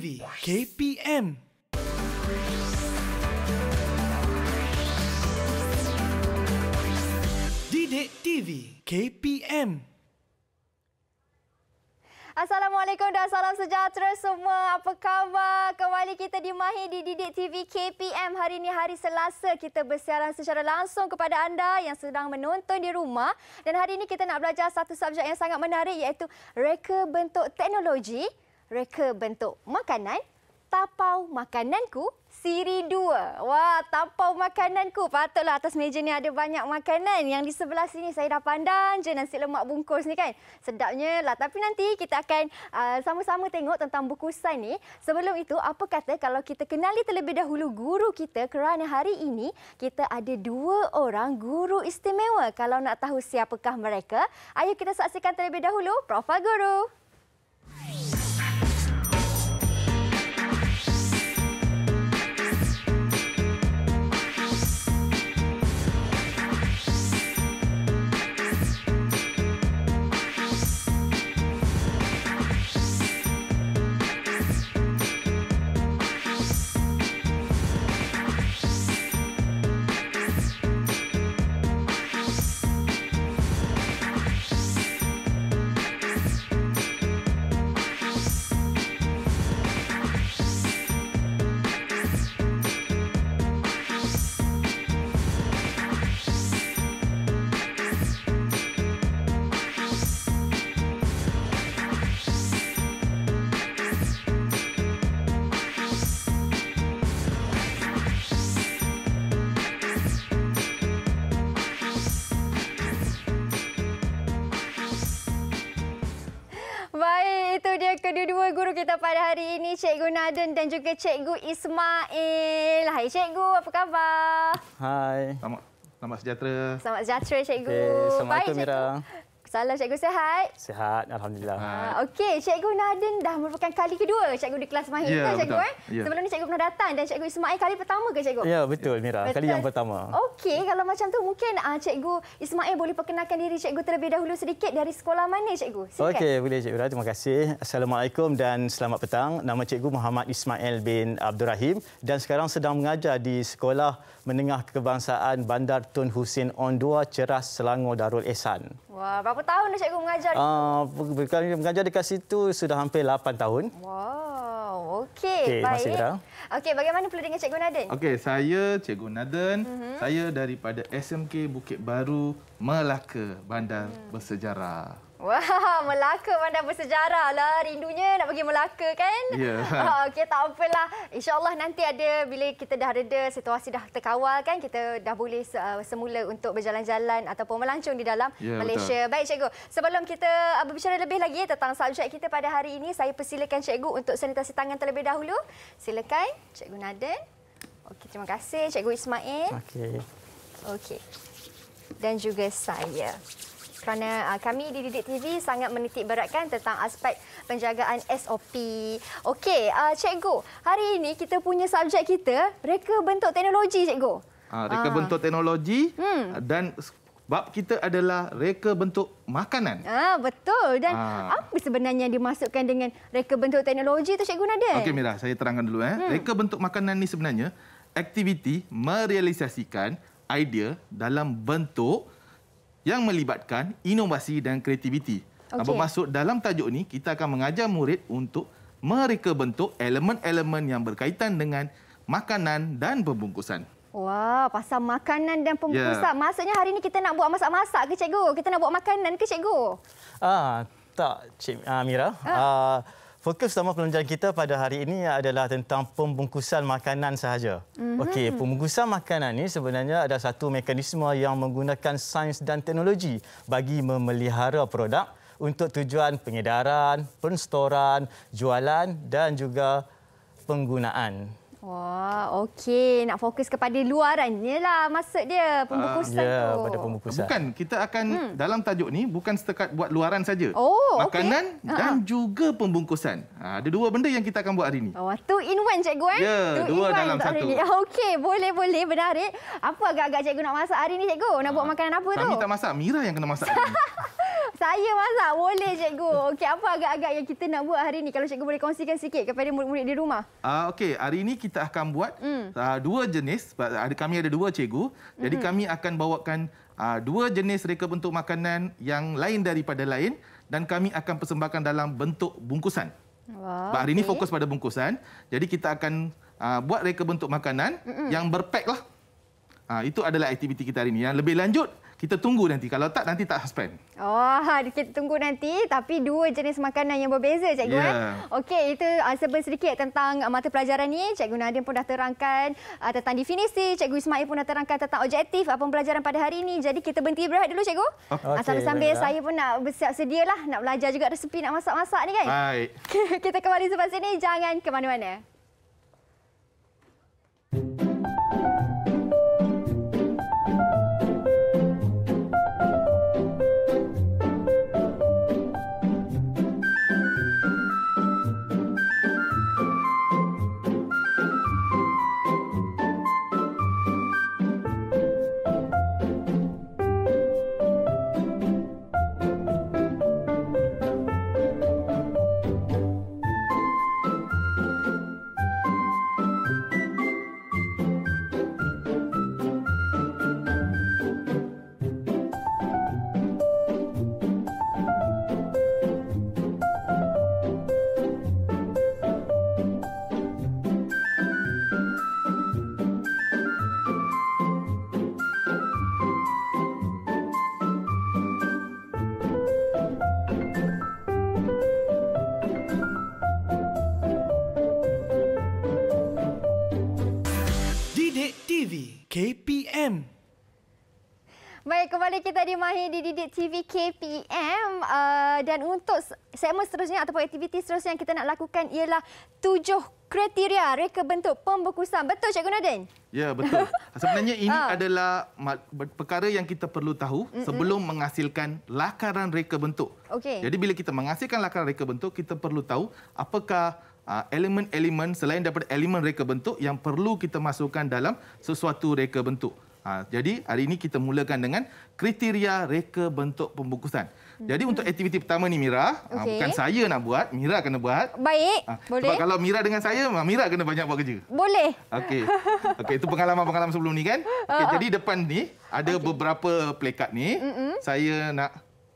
TV KPM. Didik TV KPM. Assalamualaikum dan salam sejahtera semua. Apa khabar? Kembali kita di Mahir di Didik TV KPM. Hari ini hari Selasa kita bersiaran secara langsung kepada anda yang sedang menonton di rumah. Dan hari ini kita nak belajar satu subjek yang sangat menarik iaitu reka bentuk teknologi reka bentuk makanan tapau makananku siri dua. Wah, tapau makananku. Patutlah atas meja ni ada banyak makanan. Yang di sebelah sini saya dah pandang je nasi lemak bungkus ni kan. Sedapnya lah. Tapi nanti kita akan uh, sama-sama tengok tentang buku bukusan ni. Sebelum itu, apa kata kalau kita kenali terlebih dahulu guru kita kerana hari ini kita ada dua orang guru istimewa. Kalau nak tahu siapakah mereka, ayo kita saksikan terlebih dahulu Profa Guru. Guru. kata pada hari ini Cikgu Nadun dan juga Cikgu Ismail. Hai Cikgu, apa khabar? Hai. Selamat, selamat sejahtera. Selamat sejahtera Cikgu. Okay, selamat Bye, Cikgu. Mira. Salam cikgu sehat. Sehat, alhamdulillah. Ha. Okey cikgu Nadin dah merupakan kali kedua cikgu di kelas Mahir yeah, kan cikgu eh. Yeah. Sebelum ni cikgu pernah datang dan cikgu Ismail kali pertama ke cikgu? Ya yeah, betul Mira betul. kali yang pertama. Okey kalau macam tu mungkin uh, cikgu Ismail boleh perkenalkan diri cikgu terlebih dahulu sedikit dari sekolah mana cikgu? Okey boleh cikgu. Terima kasih. Assalamualaikum dan selamat petang. Nama cikgu Muhammad Ismail bin Abdul Rahim dan sekarang sedang mengajar di sekolah Menengah Kebangsaan Bandar Tun Husin Ondua Ceras Selangor Darul Ehsan. Wah, berapa tahun dah cikgu mengajar? Ah, uh, kami mengajar dekat situ sudah hampir 8 tahun. Wow, okey. Okay, baik. Masih Okey, bagaimana pula dengan cikgu Naden? Okey, saya cikgu Naden. Uh-huh. Saya daripada SMK Bukit Baru Melaka, Bandar hmm. Bersejarah. Wah, Melaka bandar bersejarah lah. Rindunya nak pergi Melaka kan? Ya. Yeah. Okey, tak apalah. InsyaAllah nanti ada bila kita dah reda, situasi dah terkawal kan, kita dah boleh ah, semula untuk berjalan-jalan ataupun melancong di dalam yeah, ya, Malaysia. Betul. Baik, Cikgu. Sebelum kita ah, berbicara lebih lagi tentang subjek kita pada hari ini, saya persilakan Cikgu untuk sanitasi tangan terlebih dahulu. Silakan, Cikgu Naden. Okey, terima kasih. Cikgu Ismail. Okey. Okey. Dan juga saya kerana uh, kami di Didik TV sangat menitik beratkan tentang aspek penjagaan SOP. Okey, uh, cikgu, hari ini kita punya subjek kita reka bentuk teknologi, cikgu. Uh, ah, reka uh. bentuk teknologi hmm. dan bab kita adalah reka bentuk makanan. Ah betul dan ah. apa sebenarnya yang dimasukkan dengan reka bentuk teknologi itu cikgu Nadia? Okey mirah. saya terangkan dulu eh. Hmm. Reka bentuk makanan ni sebenarnya aktiviti merealisasikan idea dalam bentuk yang melibatkan inovasi dan kreativiti. Okay. Bermaksud dalam tajuk ini, kita akan mengajar murid untuk mereka bentuk elemen-elemen yang berkaitan dengan makanan dan pembungkusan. Wah, pasal makanan dan pembungkusan. Yeah. Maksudnya hari ini kita nak buat masak-masak ke, cikgu? Kita nak buat makanan ke, cikgu? Ah, tak, Cik Amira. Ah, ah. Ah, fokus utama pembelajaran kita pada hari ini adalah tentang pembungkusan makanan sahaja. Mm-hmm. Okey, pembungkusan makanan ini sebenarnya ada satu mekanisme yang menggunakan sains dan teknologi bagi memelihara produk untuk tujuan pengedaran, penstoran, jualan dan juga penggunaan. Wah, okey. Nak fokus kepada luaran. Inilah maksud dia pembukusan uh, tu. pada pembukusan. Bukan, kita akan hmm. dalam tajuk ni bukan setakat buat luaran saja. Oh, Makanan okay. dan uh juga pembungkusan. Ha, ada dua benda yang kita akan buat hari ni. Oh, two in one, cikgu. Eh? Ya, yeah, dua in dalam satu. Okey, boleh, boleh. Menarik. Apa agak-agak cikgu nak masak hari ni, cikgu? Nak uh, buat ah, makanan apa kami tu? Kami tak masak. Mira yang kena masak. Saya masak boleh cikgu. Okey apa agak-agak yang kita nak buat hari ni kalau cikgu boleh kongsikan sikit kepada murid-murid di rumah? Ah uh, okey, hari ini kita akan buat mm. uh, dua jenis ada kami ada dua cikgu. Jadi mm. kami akan bawakan uh, dua jenis reka bentuk makanan yang lain daripada lain dan kami akan persembahkan dalam bentuk bungkusan. Wah. Wow, hari ini fokus pada bungkusan. Jadi kita akan uh, buat reka bentuk makanan Mm-mm. yang berpack lah. Uh, itu adalah aktiviti kita hari ini. Yang lebih lanjut kita tunggu nanti. Kalau tak, nanti tak suspend. Oh, kita tunggu nanti. Tapi dua jenis makanan yang berbeza, Cikgu. Yeah. Ya. Okey, itu ah, sebelum sedikit tentang ah, mata pelajaran ini. Cikgu Nadim pun dah terangkan uh, tentang definisi. Cikgu Ismail pun dah terangkan tentang objektif apa pembelajaran pada hari ini. Jadi kita berhenti berehat dulu, Cikgu. Oh. Okay, Sambil-sambil saya pun nak bersiap sedialah. Nak belajar juga resepi nak masak-masak ni kan. Baik. kita kembali sebab sini. Jangan ke mana-mana. Thank you. akhir di Didik TV KPM uh, dan untuk segmen seterusnya ataupun aktiviti seterusnya yang kita nak lakukan ialah tujuh kriteria reka bentuk pembekusan. Betul Cikgu Nadin? Ya, betul. Sebenarnya ini uh. adalah perkara yang kita perlu tahu Mm-mm. sebelum menghasilkan lakaran reka bentuk. Okay. Jadi bila kita menghasilkan lakaran reka bentuk, kita perlu tahu apakah Uh, ah, elemen-elemen selain daripada elemen reka bentuk yang perlu kita masukkan dalam sesuatu reka bentuk. Ha, jadi hari ini kita mulakan dengan kriteria reka bentuk pembungkusan. Jadi untuk mm-hmm. aktiviti pertama ni Mira, ha, okay. bukan saya nak buat, Mira kena buat. Baik. Ha, boleh. Sebab kalau Mira dengan saya, Mira kena banyak buat kerja. Boleh. Okey. Okey, itu pengalaman-pengalaman sebelum ni kan? Okay, uh, ah, uh. Ah. jadi depan ni ada okay. beberapa plekat ni. Mm-mm. Saya nak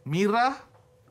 Mira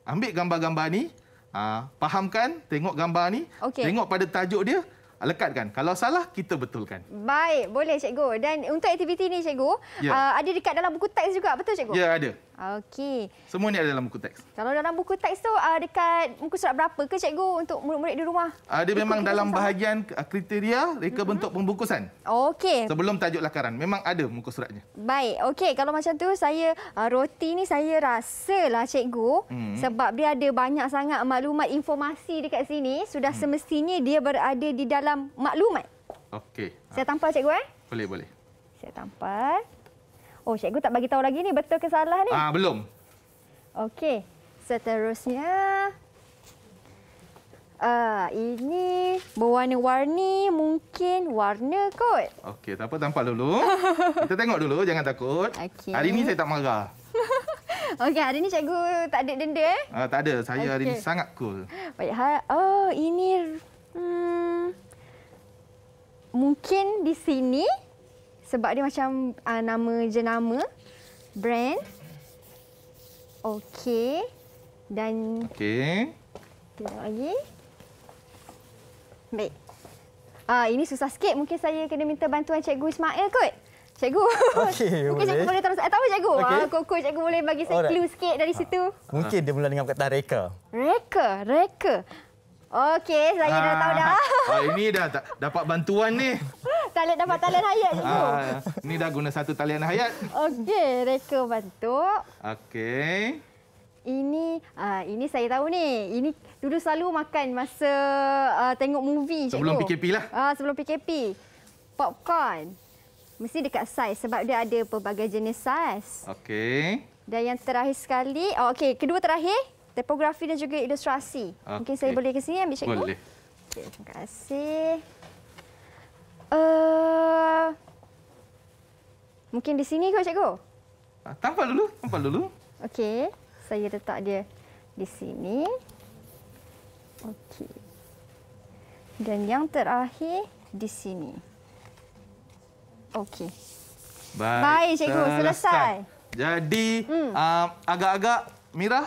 ambil gambar-gambar ni, ha, fahamkan, tengok gambar ni, okay. tengok pada tajuk dia, lekatkan. Kalau salah, kita betulkan. Baik, boleh cikgu. Dan untuk aktiviti ini cikgu, ya. Uh, ada dekat dalam buku teks juga, betul cikgu? Ya, ada. Okey. Semua ni ada dalam buku teks. Kalau dalam buku teks tu uh, dekat muka surat berapa ke cikgu untuk murid-murid di rumah? Uh, dia memang Ikut dalam bahagian sama. Ah, kriteria reka uh-huh. bentuk pembungkusan. Okey. Sebelum tajuk lakaran memang ada muka suratnya. Baik. Okey, kalau macam tu saya uh, roti ni saya rasalah cikgu hmm. sebab dia ada banyak sangat maklumat informasi dekat sini sudah hmm. semestinya dia berada di dalam maklumat. Okey. Saya tampal cikgu eh? Boleh, boleh. Saya tampal. Oh, cikgu tak bagi tahu lagi ni betul ke salah ni? Ah, belum. Okey. Seterusnya Ah, ini berwarna-warni mungkin warna kot. Okey, tak apa tampak dulu. Kita tengok dulu jangan takut. Okay. Hari ini saya tak marah. Okey, hari ini cikgu tak ada denda eh? Ah, tak ada. Saya okay. hari ini sangat cool. Baik. Ha oh, ini hmm, mungkin di sini sebab dia macam uh, nama jenama brand. Okey. Dan Okey. Kita lagi. Baik. Ah uh, ini susah sikit mungkin saya kena minta bantuan cikgu Ismail kot. Cikgu. Okey. mungkin boleh. cikgu boleh terus. Tahu cikgu. Okay. Ah, Koko cikgu boleh bagi saya clue sikit dari situ. Mungkin dia mula dengan kata reka. Reka, reka. Okey, saya ah. dah tahu dah. Ah, ah ini dah t- dapat bantuan ni. Talian dapat talian hayat juga. Ah, ni dah guna satu talian hayat. Okey, reka bantu. Okey. Ini uh, ini saya tahu ni. Ini dulu selalu makan masa uh, tengok movie sebelum cikgu. PKP lah. Ah uh, sebelum PKP. Popcorn. Mesti dekat saiz sebab dia ada pelbagai jenis saiz. Okey. Dan yang terakhir sekali, oh, okey, kedua terakhir. Tipografi dan juga ilustrasi. Okay. Mungkin saya boleh ke sini ambil cikgu? Boleh. Okay, terima kasih. Uh, mungkin di sini ke cikgu? Ah, tampak dulu. Tampak dulu. Okey. Saya letak dia di sini. Okey. Dan yang terakhir di sini. Okey. Baik, Baik, cikgu. Selesai. selesai. Jadi, hmm. uh, agak-agak Mira,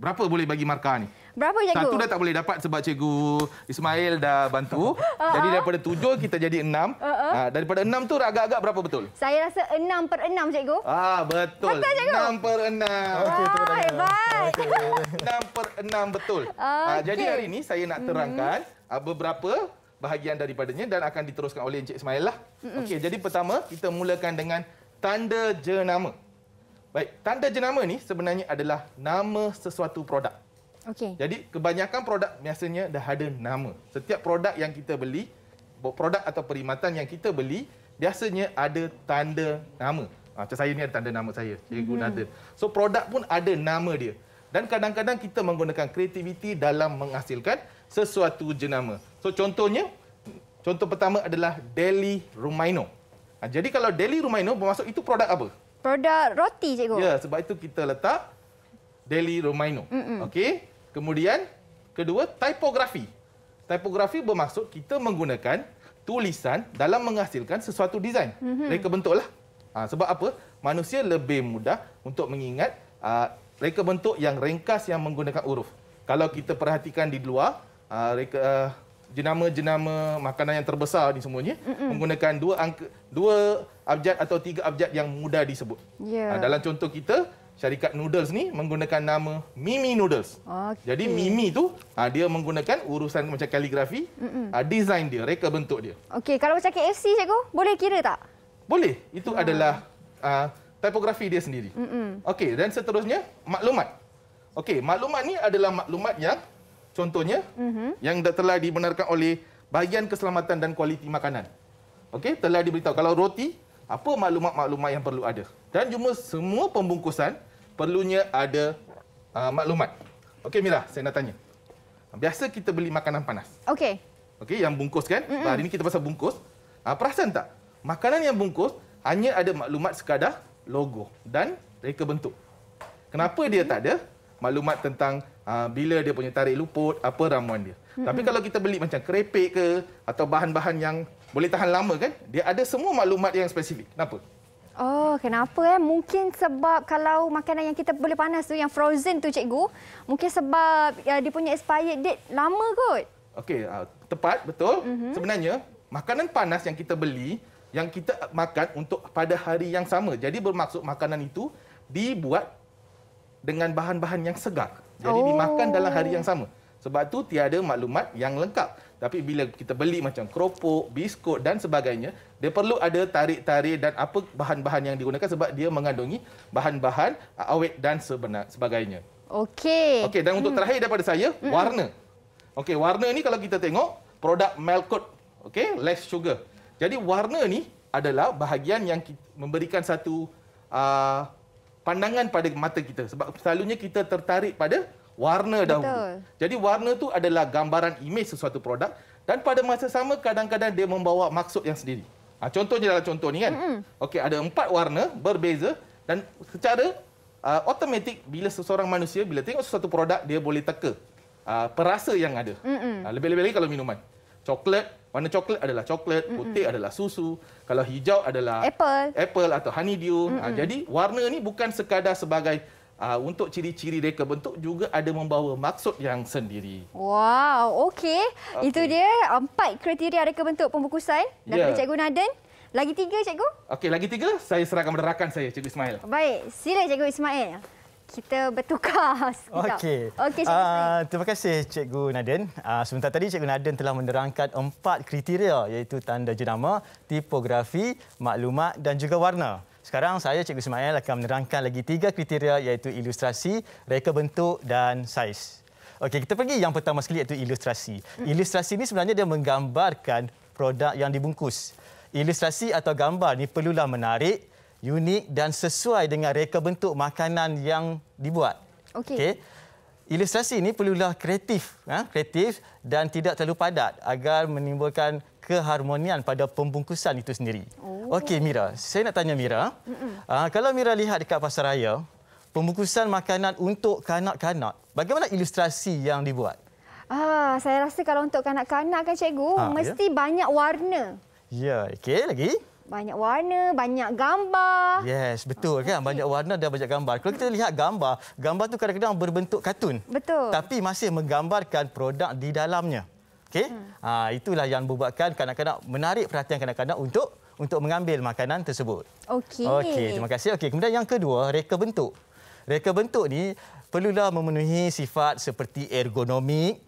Berapa boleh bagi markah ni? Berapa cikgu? Satu dah tak boleh dapat sebab cikgu Ismail dah bantu. Uh -huh. Jadi daripada tujuh kita jadi enam. Uh -huh. Ah, daripada enam tu agak-agak berapa betul? Saya rasa enam per enam cikgu. Ah, betul. Betul cikgu? Enam per enam. Wah, okay, hebat. Enam okay. per enam betul. Okay. Ah, jadi hari ini saya nak mhm. terangkan mm -hmm. beberapa bahagian daripadanya dan akan diteruskan oleh Encik Ismail lah. Mm -hmm. okay, jadi pertama kita mulakan dengan tanda jenama. Baik, tanda jenama ni sebenarnya adalah nama sesuatu produk. Okey. Jadi kebanyakan produk biasanya dah ada nama. Setiap produk yang kita beli, produk atau perkhidmatan yang kita beli biasanya ada tanda nama. Ha, macam saya ni ada tanda nama saya, cikgu hmm. Nadir. So produk pun ada nama dia. Dan kadang-kadang kita menggunakan kreativiti dalam menghasilkan sesuatu jenama. So contohnya, contoh pertama adalah Deli Rumaino. Ha, jadi kalau Deli Rumaino bermaksud itu produk apa? produk roti cikgu. Ya, sebab itu kita letak Deli romano. Mm -mm. Okey. Kemudian kedua tipografi. Tipografi bermaksud kita menggunakan tulisan dalam menghasilkan sesuatu desain. Mm -hmm. Reka bentuklah. Ha, sebab apa? Manusia lebih mudah untuk mengingat uh, reka bentuk yang ringkas yang menggunakan huruf. Kalau kita perhatikan di luar, uh, reka uh, jenama-jenama makanan yang terbesar ni semuanya Mm-mm. menggunakan dua angka dua abjad atau tiga abjad yang mudah disebut. Yeah. Ya. Ha, dalam contoh kita syarikat noodles ni menggunakan nama Mimi Noodles. Okay. Jadi Mimi tu ha, dia menggunakan urusan macam kaligrafi, ha, design dia, reka bentuk dia. Okey, kalau macam KFC cikgu, boleh kira tak? Boleh. Itu hmm. adalah ha, tipografi dia sendiri. Okey, dan seterusnya maklumat. Okey, maklumat ni adalah maklumat yang contohnya mm-hmm. yang telah dibenarkan oleh bahagian keselamatan dan kualiti makanan. Okey, telah diberitahu kalau roti apa maklumat-maklumat yang perlu ada dan cuma semua pembungkusan perlunya ada uh, maklumat. Okey Mira, saya nak tanya. Biasa kita beli makanan panas. Okey. Okey, yang bungkus kan? Mm-hmm. Hari ini kita pasal bungkus. Uh, perasan tak? Makanan yang bungkus hanya ada maklumat sekadar logo dan reka bentuk. Kenapa dia tak ada maklumat tentang uh, bila dia punya tarik luput, apa ramuan dia. Mm-hmm. Tapi kalau kita beli macam kerepek ke atau bahan-bahan yang boleh tahan lama kan, dia ada semua maklumat yang spesifik. Kenapa? Oh, kenapa eh? Mungkin sebab kalau makanan yang kita boleh panas tu yang frozen tu cikgu, mungkin sebab uh, dia punya expired date lama kot. Okey, uh, tepat betul. Mm-hmm. Sebenarnya makanan panas yang kita beli yang kita makan untuk pada hari yang sama. Jadi bermaksud makanan itu dibuat dengan bahan-bahan yang segar. Jadi oh. dimakan dalam hari yang sama. Sebab tu tiada maklumat yang lengkap. Tapi bila kita beli macam keropok, biskut dan sebagainya, dia perlu ada tarik-tarik dan apa bahan-bahan yang digunakan sebab dia mengandungi bahan-bahan awet dan sebenar, sebagainya. Okey. Okey dan untuk hmm. terakhir daripada saya, hmm. warna. Okey, warna ni kalau kita tengok produk Melcote, okey, less sugar. Jadi warna ni adalah bahagian yang memberikan satu uh, pandangan pada mata kita sebab selalunya kita tertarik pada warna dahulu. Betul. Jadi warna tu adalah gambaran imej sesuatu produk dan pada masa sama kadang-kadang dia membawa maksud yang sendiri. Ha, contohnya dalam contoh ni kan. Mm-hmm. Okey ada empat warna berbeza dan secara uh, bila seseorang manusia bila tengok sesuatu produk dia boleh teka uh, perasa yang ada. Mm-hmm. Uh, lebih-lebih lagi kalau minuman. Coklat Warna coklat adalah coklat, putih mm-hmm. adalah susu, kalau hijau adalah apple, apple atau honeydew. Ha, mm-hmm. Uh, jadi warna ini bukan sekadar sebagai Uh, untuk ciri-ciri reka bentuk juga ada membawa maksud yang sendiri. Wow, okey. Okay. Itu dia empat kriteria reka bentuk pembukusan daripada yeah. Cikgu Naden. Lagi tiga, Cikgu? Okey, lagi tiga. Saya serahkan pada rakan saya, Cikgu Ismail. Baik, sila Cikgu Ismail kita bertukar sekejap. Okey. Okey, uh, Terima kasih, Cikgu Naden. Uh, sebentar tadi, Cikgu Naden telah menerangkan empat kriteria iaitu tanda jenama, tipografi, maklumat dan juga warna. Sekarang saya, Cikgu Ismail akan menerangkan lagi tiga kriteria iaitu ilustrasi, reka bentuk dan saiz. Okey, kita pergi yang pertama sekali iaitu ilustrasi. Hmm. Ilustrasi ini sebenarnya dia menggambarkan produk yang dibungkus. Ilustrasi atau gambar ni perlulah menarik, unik dan sesuai dengan reka bentuk makanan yang dibuat. Okey. Okay. Ilustrasi ini perlulah kreatif, ha? kreatif dan tidak terlalu padat agar menimbulkan keharmonian pada pembungkusan itu sendiri. Oh. Okey Mira, saya nak tanya Mira. Ha, kalau Mira lihat dekat pasaraya, pembungkusan makanan untuk kanak-kanak, bagaimana ilustrasi yang dibuat? Ah, saya rasa kalau untuk kanak-kanak kan cikgu, ha, ya. mesti ya? banyak warna. Ya, okey lagi banyak warna, banyak gambar. Yes, betul kan? Banyak warna dan banyak gambar. Kalau kita lihat gambar, gambar tu kadang-kadang berbentuk kartun. Betul. Tapi masih menggambarkan produk di dalamnya. Okey? Hmm. Ha, itulah yang membuatkan kanak-kanak menarik perhatian kanak-kanak untuk untuk mengambil makanan tersebut. Okey. Okey, terima kasih. Okey, kemudian yang kedua, reka bentuk. Reka bentuk ni perlulah memenuhi sifat seperti ergonomik,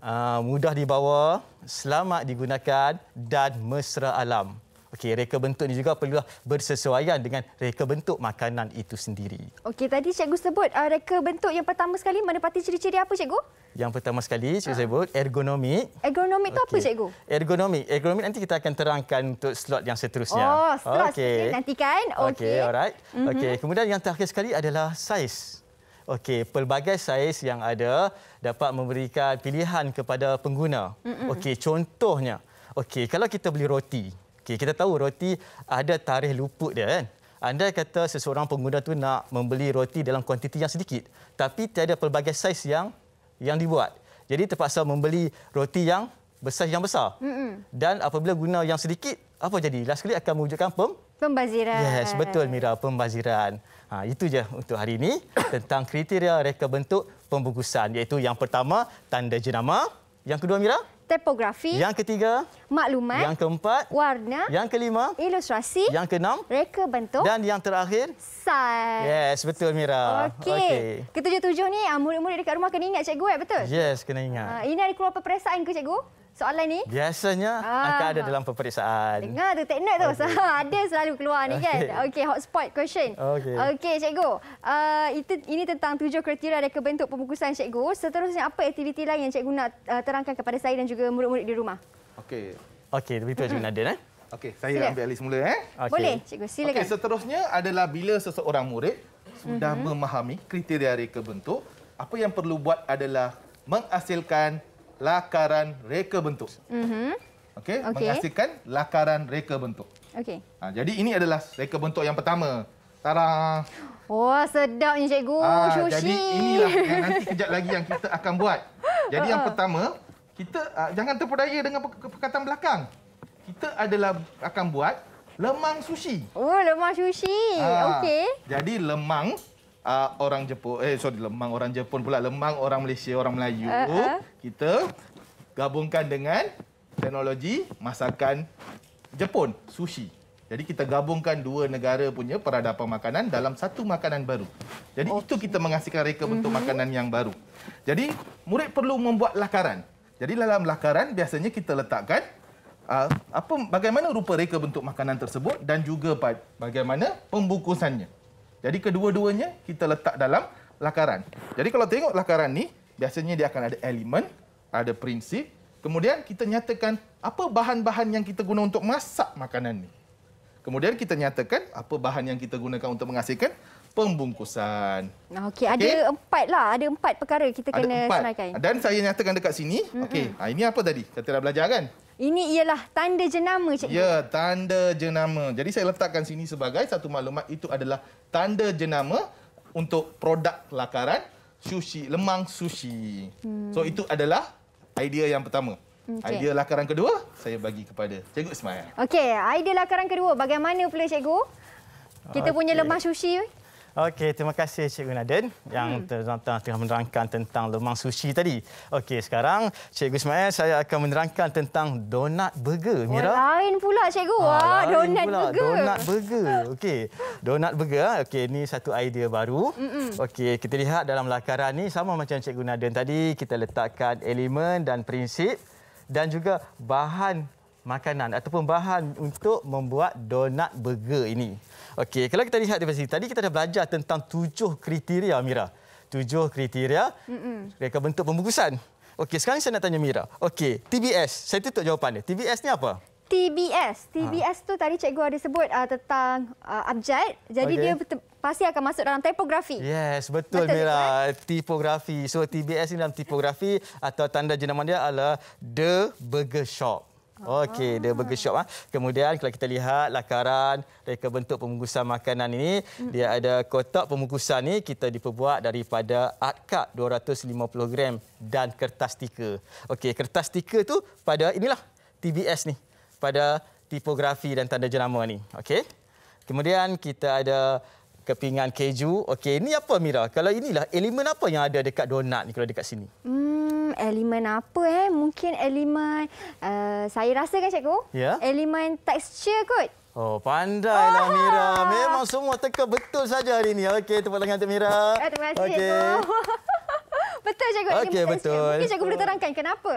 ha, mudah dibawa, selamat digunakan dan mesra alam. Okey, reka bentuk ini juga perlu bersesuaian dengan reka bentuk makanan itu sendiri. Okey, tadi cikgu sebut uh, reka bentuk yang pertama sekali menepati ciri-ciri apa cikgu? Yang pertama sekali cikgu ah. sebut ergonomik. Ergonomik itu okay. apa cikgu? Ergonomik. Ergonomik nanti kita akan terangkan untuk slot yang seterusnya. Oh, slot okay. nanti kan? Okey. Okey, alright. Mm-hmm. Okey, kemudian yang terakhir sekali adalah saiz. Okey, pelbagai saiz yang ada dapat memberikan pilihan kepada pengguna. Mm-hmm. Okey, contohnya. Okey, kalau kita beli roti, Okey, kita tahu roti ada tarikh luput dia kan. Andai kata seseorang pengguna tu nak membeli roti dalam kuantiti yang sedikit, tapi tiada pelbagai saiz yang yang dibuat. Jadi terpaksa membeli roti yang besar yang besar. Mm-mm. Dan apabila guna yang sedikit, apa jadi? Last kali akan mewujudkan pem pembaziran. Yes, betul Mira, pembaziran. Ha, itu je untuk hari ini tentang kriteria reka bentuk pembungkusan iaitu yang pertama tanda jenama, yang kedua Mira Tepografi. Yang ketiga. Maklumat. Yang keempat. Warna. Yang kelima. Ilustrasi. Yang keenam. Reka bentuk. Dan yang terakhir. Size. Yes, betul Mira. Okey. Okay. Ketujuh-tujuh ni ah, murid-murid dekat rumah kena ingat cikgu, eh? betul? Yes, kena ingat. Uh, ini ada keluar perperasaan ke cikgu? soalan ni biasanya ah. akan ada dalam peperiksaan. Dengar tu teknik tu. Okay. ada selalu keluar ni okay. kan. Okey hotspot question. Okey okay, cikgu. Uh, itu ini tentang tujuh kriteria dan kebentuk pembungkusan cikgu. Seterusnya apa aktiviti lain yang cikgu nak uh, terangkan kepada saya dan juga murid-murid di rumah? Okey. Okey begitu cikgu ada, eh. Okey saya Sila. ambil alih semula eh. Okay. Boleh cikgu silakan. Okey seterusnya adalah bila seseorang murid sudah mhm. memahami kriteria kebentuk apa yang perlu buat adalah menghasilkan lakaran reka bentuk. Mm -hmm. okay? okay, menghasilkan lakaran reka bentuk. Okay. Ha, jadi ini adalah reka bentuk yang pertama. Tarang. Wah sedapnya cikgu. Ha, jadi inilah yang nanti kejap lagi yang kita akan buat. Jadi uh. yang ha. pertama kita uh, jangan terpedaya dengan perkataan belakang. Kita adalah akan buat lemang sushi. Oh lemang sushi. Ha, Okey. Jadi lemang uh, orang Jepun eh sorry lemang orang Jepun pula lemang orang Malaysia orang Melayu uh, uh. kita gabungkan dengan teknologi masakan Jepun sushi. Jadi kita gabungkan dua negara punya peradaban makanan dalam satu makanan baru. Jadi okay. Oh. itu kita menghasilkan reka bentuk mm-hmm. makanan yang baru. Jadi murid perlu membuat lakaran. Jadi dalam lakaran biasanya kita letakkan uh, apa bagaimana rupa reka bentuk makanan tersebut dan juga bagaimana pembungkusannya. Jadi kedua-duanya kita letak dalam lakaran. Jadi kalau tengok lakaran ni, biasanya dia akan ada elemen, ada prinsip. Kemudian kita nyatakan apa bahan-bahan yang kita guna untuk masak makanan ni. Kemudian kita nyatakan apa bahan yang kita gunakan untuk menghasilkan pembungkusan. Okey, ada empat lah. Ada empat perkara kita ada kena senaikan. Dan saya nyatakan dekat sini. Mm -hmm. Okey, ah, ini apa tadi? Kita dah belajar kan? Ini ialah tanda jenama, Cikgu. Ya, tanda jenama. Jadi saya letakkan sini sebagai satu maklumat. Itu adalah tanda jenama untuk produk lakaran sushi, lemang sushi. Hmm. So itu adalah idea yang pertama. Okay. Idea lakaran kedua saya bagi kepada Cikgu Ismail. Okey, idea lakaran kedua bagaimana pula Cikgu? Kita okay. Ah, punya lemang sushi. Okey, terima kasih Cikgu Naden yang hmm. telah menerangkan tentang lemang sushi tadi. Okey, sekarang Cikgu Ismail saya akan menerangkan tentang donat burger. Oh, Mira. Oh, lain pula Cikgu. Ha, Wah, donat pula. burger. Donat burger. Okey. Donat burger. Ah. Okey, ini satu idea baru. Okey, kita lihat dalam lakaran ni sama macam Cikgu Naden tadi, kita letakkan elemen dan prinsip dan juga bahan makanan ataupun bahan untuk membuat donat burger ini. Okey, kalau kita lihat di sini, tadi kita dah belajar tentang tujuh kriteria, Mira. Tujuh kriteria Mm-mm. reka bentuk pembungkusan. Okey, sekarang saya nak tanya Mira. Okey, TBS. Saya tutup jawapannya. TBS ni apa? TBS. TBS ha. tu tadi cikgu ada sebut uh, tentang uh, abjad. Jadi okay. dia pasti akan masuk dalam tipografi. Yes, betul, betul Mira. Juga. Eh? Tipografi. So TBS ni dalam tipografi atau tanda jenama dia adalah The Burger Shop. Okey, dia burger shop ah. Kemudian kalau kita lihat lakaran reka bentuk pembungkusan makanan ini, hmm. dia ada kotak pembungkusan ini kita diperbuat daripada art card 250 gram dan kertas tiker. Okey, kertas tiker tu pada inilah TBS ni. Pada tipografi dan tanda jenama ni. Okey. Kemudian kita ada kepingan keju. Okey, ini apa Mira? Kalau inilah elemen apa yang ada dekat donat ni kalau dekat sini? Hmm, elemen apa eh? Mungkin elemen uh, saya rasa kan cikgu? Yeah. Elemen tekstur kot. Oh, pandai lah Mira. Memang semua teka betul saja hari ini. Okey, tepuk tangan untuk Mira. Eh, terima kasih. Okey. betul cikgu. Okey, betul. Mungkin cikgu boleh terangkan kenapa?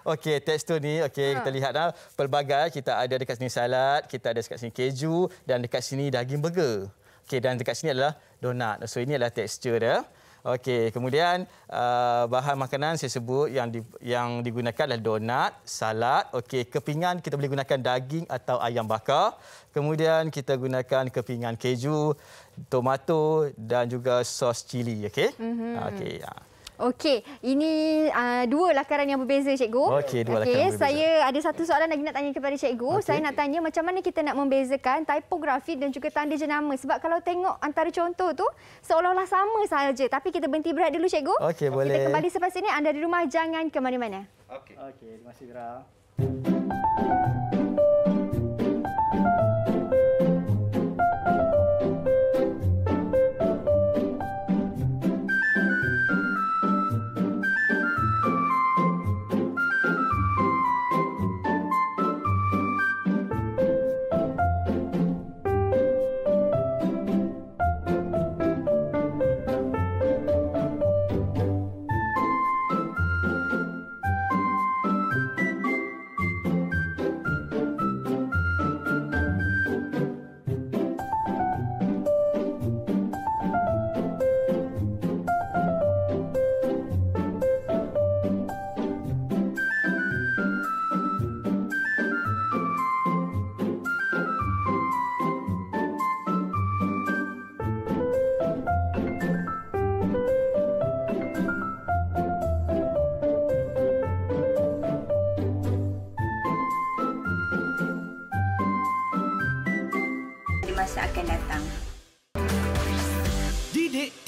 Okey, tekstur ni okey ha. kita lihatlah pelbagai kita ada dekat sini salad, kita ada dekat sini keju dan dekat sini daging burger. Okey dan dekat sini adalah donat. So ini adalah tekstur dia. Okey, kemudian uh, bahan makanan saya sebut yang di, yang digunakan adalah donat, salad. Okey, kepingan kita boleh gunakan daging atau ayam bakar. Kemudian kita gunakan kepingan keju, tomato dan juga sos cili, okey? Mm-hmm. Okey, ya. Okey, ini uh, dua lakaran yang berbeza cikgu. Okey, dua okay. lakaran. Berbeza. Saya ada satu soalan lagi nak tanya kepada cikgu. Okay. Saya nak tanya macam mana kita nak membezakan tipografi dan juga tanda jenama sebab kalau tengok antara contoh tu seolah-olah sama saja. Tapi kita berhenti berehat dulu cikgu. Okey, boleh. Kita kembali selepas ini anda di rumah jangan ke mana-mana. Okey. Okey, terima kasih Vera.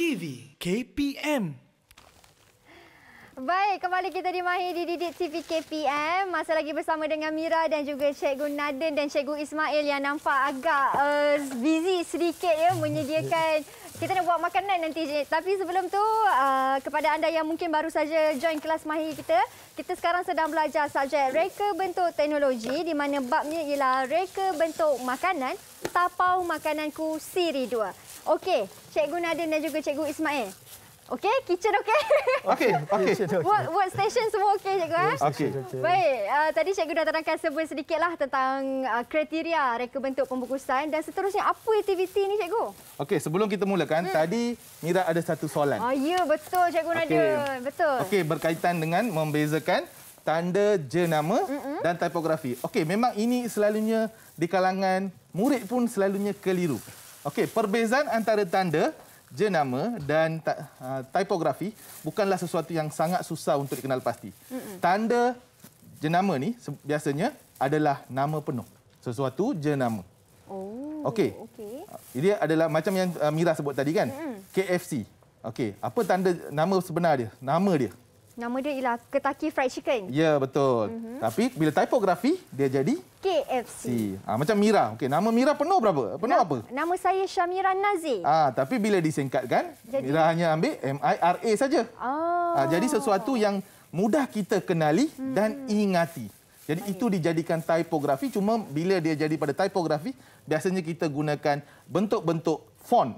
TV, KPM Baik, kembali kita di Mahir di Didik TV KPM. Masih lagi bersama dengan Mira dan juga Cikgu Naden dan Cikgu Ismail yang nampak agak uh, busy sedikit ya menyediakan kita nak buat makanan nanti. Tapi sebelum tu uh, kepada anda yang mungkin baru saja join kelas Mahir kita, kita sekarang sedang belajar subjek reka bentuk teknologi di mana babnya ialah reka bentuk makanan tapau makananku siri dua. Okey, Cikgu Naden dan juga Cikgu Ismail. Okey, kitchen okey? Okey, okey. Work, work station semua okey, cikgu. Eh? Okay. Okay. Baik, uh, tadi cikgu dah terangkan sebuah sedikitlah tentang uh, kriteria reka bentuk pembukusan dan seterusnya apa aktiviti ni cikgu? Okey, sebelum kita mulakan, hmm. tadi Mira ada satu soalan. Oh, ya, betul cikgu okay. Nadia. Betul. Okey, berkaitan dengan membezakan tanda jenama mm -mm. dan tipografi. Okey, memang ini selalunya di kalangan murid pun selalunya keliru. Okey, perbezaan antara tanda jenama dan uh, ha, tipografi bukanlah sesuatu yang sangat susah untuk dikenal pasti. Mm-mm. Tanda jenama ni biasanya adalah nama penuh. Sesuatu jenama. Oh. Okey. Okay. Ini ha, adalah macam yang uh, Mira sebut tadi kan? Mm-mm. KFC. Okey, apa tanda nama sebenar dia? Nama dia. Nama dia ialah Ketaki Fried Chicken. Ya, betul. Mm-hmm. Tapi bila typografi, dia jadi? KFC. Ha, ah, macam Mira. Okey, nama Mira penuh berapa? Penuh Na- apa? Nama saya Syamira Nazir. Ah, ha, tapi bila disingkatkan, jadi... Mira hanya ambil M I R A saja. Ah. Oh. Ha, jadi sesuatu yang mudah kita kenali hmm dan ingati. Jadi Baik. itu dijadikan typografi cuma bila dia jadi pada typografi, biasanya kita gunakan bentuk-bentuk font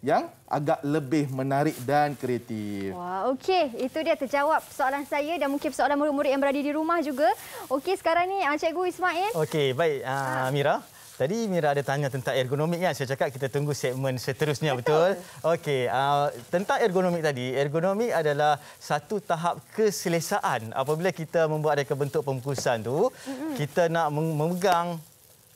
yang agak lebih menarik dan kreatif. Wah, okey. Itu dia terjawab soalan saya dan mungkin soalan murid-murid yang berada di rumah juga. Okey, sekarang ni ah, Cikgu Ismail. Okey, baik. Uh, Mira. Tadi Mira ada tanya tentang ergonomik kan. Saya cakap kita tunggu segmen seterusnya, betul? betul? Okey, uh, tentang ergonomik tadi. Ergonomik adalah satu tahap keselesaan apabila kita membuat reka bentuk pembungkusan tu, mm -hmm. kita nak memegang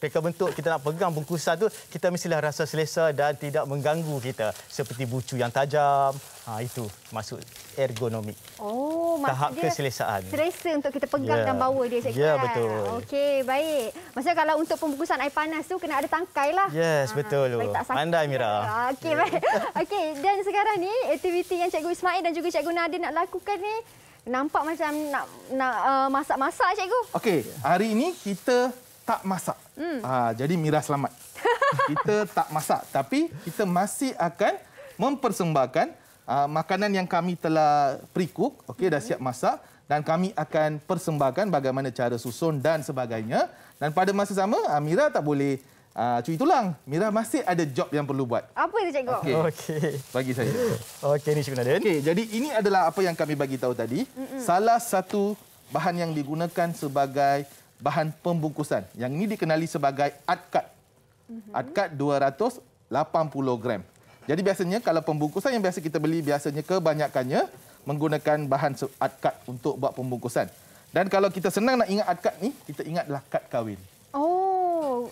peka bentuk kita nak pegang bungkusan tu kita mestilah rasa selesa dan tidak mengganggu kita seperti bucu yang tajam ha, itu masuk ergonomik oh tahap keselesaan selesa untuk kita pegang yeah. dan bawa dia cikgu ya yeah, betul okey baik maksudnya kalau untuk pembungkusan air panas tu kena ada tangkai lah yes ha, betul lu pandai mira ah, okey yeah. baik okey dan sekarang ni aktiviti yang cikgu Ismail dan juga cikgu Nadia nak lakukan ni Nampak macam nak nak uh, masak-masak cikgu. Okey, hari ini kita tak masak. Hmm. Aa, ah, jadi Mira selamat. kita tak masak tapi kita masih akan mempersembahkan aa, ah, makanan yang kami telah pre-cook, okay, dah hmm. siap masak dan kami akan persembahkan bagaimana cara susun dan sebagainya. Dan pada masa sama ah, Mira tak boleh Uh, cuy tulang, Mira masih ada job yang perlu buat. Apa itu, Cikgu? Okey. Okay. Bagi saya. Okay, ini Cikgu Naden. Okey, jadi ini adalah apa yang kami bagi tahu tadi. Mm Salah satu bahan yang digunakan sebagai bahan pembungkusan. Yang ini dikenali sebagai adkat. Mhm. Adkat 280 gram. Jadi biasanya kalau pembungkusan yang biasa kita beli, biasanya kebanyakannya menggunakan bahan adkat untuk buat pembungkusan. Dan kalau kita senang nak ingat adkat ni, kita ingatlah kad kahwin. Oh.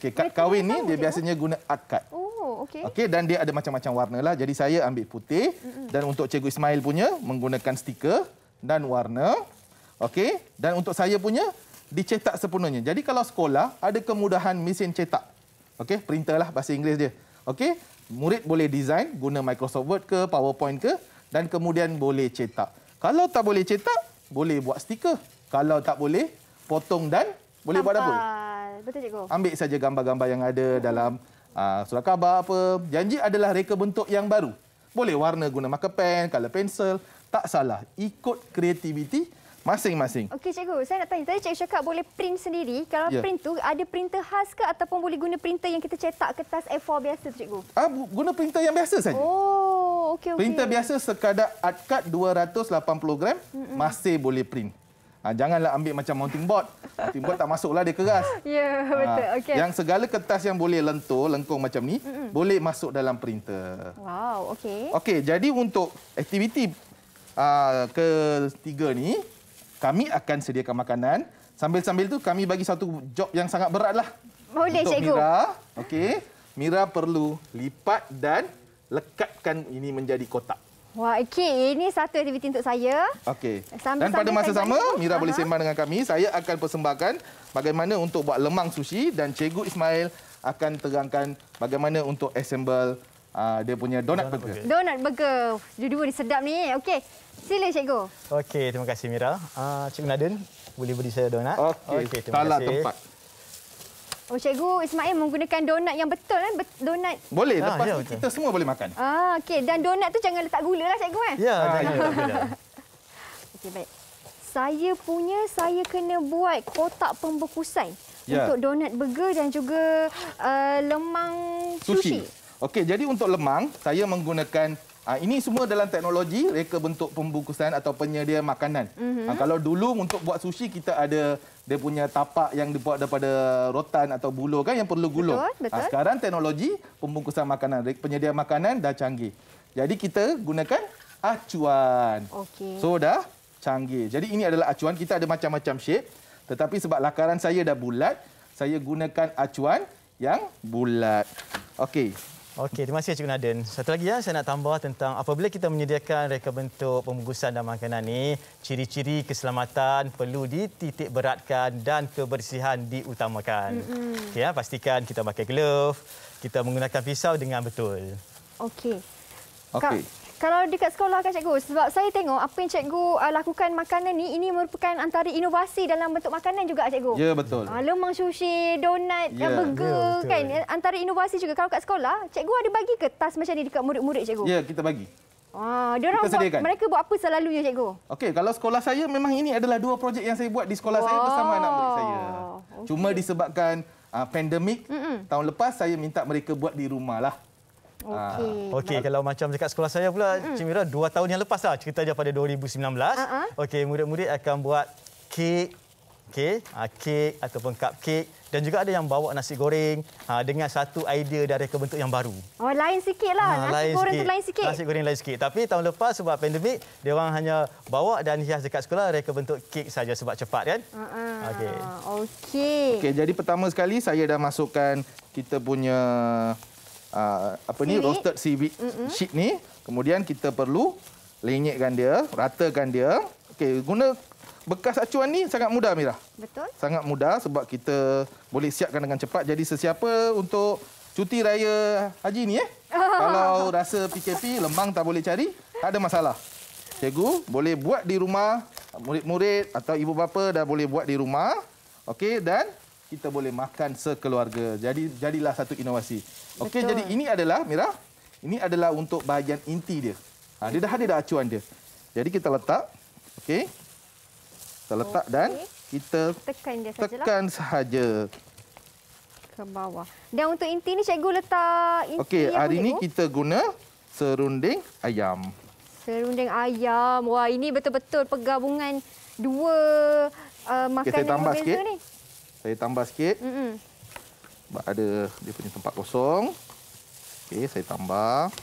Okay. kad kahwin ni kan dia biasanya eh? guna adkat. Oh. Okey okay, dan dia ada macam-macam warna lah. Jadi saya ambil putih mm -mm. dan untuk Cikgu Ismail punya menggunakan stiker dan warna. Okay. dan untuk saya punya dicetak sepenuhnya. Jadi kalau sekolah ada kemudahan mesin cetak. Okey, printer lah bahasa Inggeris dia. Okey, murid boleh design guna Microsoft Word ke PowerPoint ke dan kemudian boleh cetak. Kalau tak boleh cetak, boleh buat stiker. Kalau tak boleh, potong dan boleh gambar. buat apa? Betul cikgu. Ambil saja gambar-gambar yang ada dalam uh, surat khabar apa. Janji adalah reka bentuk yang baru. Boleh warna guna marker pen, color pencil, tak salah. Ikut kreativiti. Masing-masing. Okey cikgu, saya nak tanya. Tadi cikgu cakap boleh print sendiri. Kalau ya. print tu ada printer khas ke ataupun boleh guna printer yang kita cetak kertas A4 biasa tu cikgu? Ah, guna printer yang biasa saja. Oh, okey okey. Printer biasa sekadar art card 280 gram mm -mm. masih boleh print. Ha, janganlah ambil macam mounting board. Mounting board tak masuklah dia keras. Ya, yeah, betul. Ha, ah, okay. Yang segala kertas yang boleh lentur, lengkung macam ni, mm -mm. boleh masuk dalam printer. Wow, okey. Okey, jadi untuk aktiviti uh, ketiga ni, kami akan sediakan makanan. Sambil-sambil tu kami bagi satu job yang sangat beratlah. Boleh untuk cikgu. Mira. Okey. Mira perlu lipat dan lekatkan ini menjadi kotak. Wah, okey. Ini satu aktiviti untuk saya. Okey. Dan pada masa sama, itu. Mira boleh sembang dengan kami. Saya akan persembahkan bagaimana untuk buat lemang sushi dan cikgu Ismail akan terangkan bagaimana untuk assemble uh, dia punya donut, donut burger. burger. Donut burger. Dua-dua ni sedap ni. Okey. Sila cikgu. Okey, terima kasih Mira. Ah uh, cikgu Naden boleh beri saya donut. Okey, okay, terima Salah tempat. Oh, cikgu Ismail menggunakan donut yang betul kan? Eh? Donut. Boleh, ah, lepas ya, ni kita semua boleh makan. Ah, okey. Dan donut tu jangan letak gula lah cikgu kan? Ya, ah, jangan. okey, baik. Saya punya saya kena buat kotak pembekusan ya. untuk donat burger dan juga uh, lemang sushi. sushi. Okey, jadi untuk lemang, saya menggunakan Ha, ini semua dalam teknologi reka bentuk pembungkusan atau penyedia makanan. Mm -hmm. ha, kalau dulu untuk buat sushi kita ada dia punya tapak yang dibuat daripada rotan atau buluh kan yang perlu gulung. Betul, ah, betul. Ha, sekarang teknologi pembungkusan makanan, penyedia makanan dah canggih. Jadi kita gunakan acuan. Okay. So dah canggih. Jadi ini adalah acuan. Kita ada macam-macam shape. Tetapi sebab lakaran saya dah bulat, saya gunakan acuan yang bulat. Okey, Okey, terima kasih Cik Naden. Satu lagi ya, saya nak tambah tentang apabila kita menyediakan reka bentuk pembungkusan dan makanan ini, ciri-ciri keselamatan perlu dititik beratkan dan kebersihan diutamakan. Mm-hmm. Okay, ya, pastikan kita pakai glove, kita menggunakan pisau dengan betul. Okey. Okey. Kalau dekat sekolah kan cikgu sebab saya tengok apa yang cikgu uh, lakukan makanan ni ini merupakan antara inovasi dalam bentuk makanan juga cikgu. Ya betul. Uh, lemang sushi, donat, ya. Eh, burger ya, kan eh, antara inovasi juga. Kalau kat sekolah cikgu ada bagi ke tas macam ni dekat murid-murid cikgu? Ya kita bagi. Ah, dia orang buat, mereka buat apa selalunya cikgu? Okey, kalau sekolah saya memang ini adalah dua projek yang saya buat di sekolah wow. saya bersama anak murid saya. Okay. Cuma disebabkan uh, pandemik mm -mm. tahun lepas saya minta mereka buat di rumah lah. Okey. Ah. Okey, kalau macam dekat sekolah saya pula, mm. Cik Mira, dua tahun yang lepas lah. Cerita dia pada 2019. Uh-huh. Okey, murid-murid akan buat kek. Okey, ha, ah, kek ataupun cupcake. Dan juga ada yang bawa nasi goreng ha, dengan satu idea dari kebentuk yang baru. Oh, lain sikit lah. Ha, nasi lain goreng sikit. lain sikit. Nasi goreng lain sikit. Tapi tahun lepas sebab pandemik, dia orang hanya bawa dan hias dekat sekolah dari kebentuk kek saja sebab cepat kan? Uh uh Okey. Okey. Okay, jadi pertama sekali saya dah masukkan kita punya Ah, apa ni roasted seaweed mm-hmm. sheet ni. Kemudian kita perlu lenyekkan dia, ratakan dia. Okey, guna bekas acuan ni sangat mudah Mira. Betul. Sangat mudah sebab kita boleh siapkan dengan cepat. Jadi sesiapa untuk cuti raya haji ni eh. Oh. Kalau rasa PKP, lembang tak boleh cari, tak ada masalah. Cikgu boleh buat di rumah, murid-murid atau ibu bapa dah boleh buat di rumah. Okey dan kita boleh makan sekeluarga. Jadi jadilah satu inovasi. Okey, jadi ini adalah Mira, ini adalah untuk bahagian inti dia. Ha, dia dah ada dah acuan dia. Jadi kita letak. Okey. Kita letak okay. dan kita tekan dia sajalah. Tekan sahaja ke bawah. Dan untuk inti ni cikgu letak inti. Okey, hari ini kita guna serunding ayam. Serunding ayam. Wah, ini betul-betul pergabungan dua uh, makanan yang berbeza ni saya tambah sikit. Mm-hmm. Sebab ada dia punya tempat kosong. Okey, saya tambah.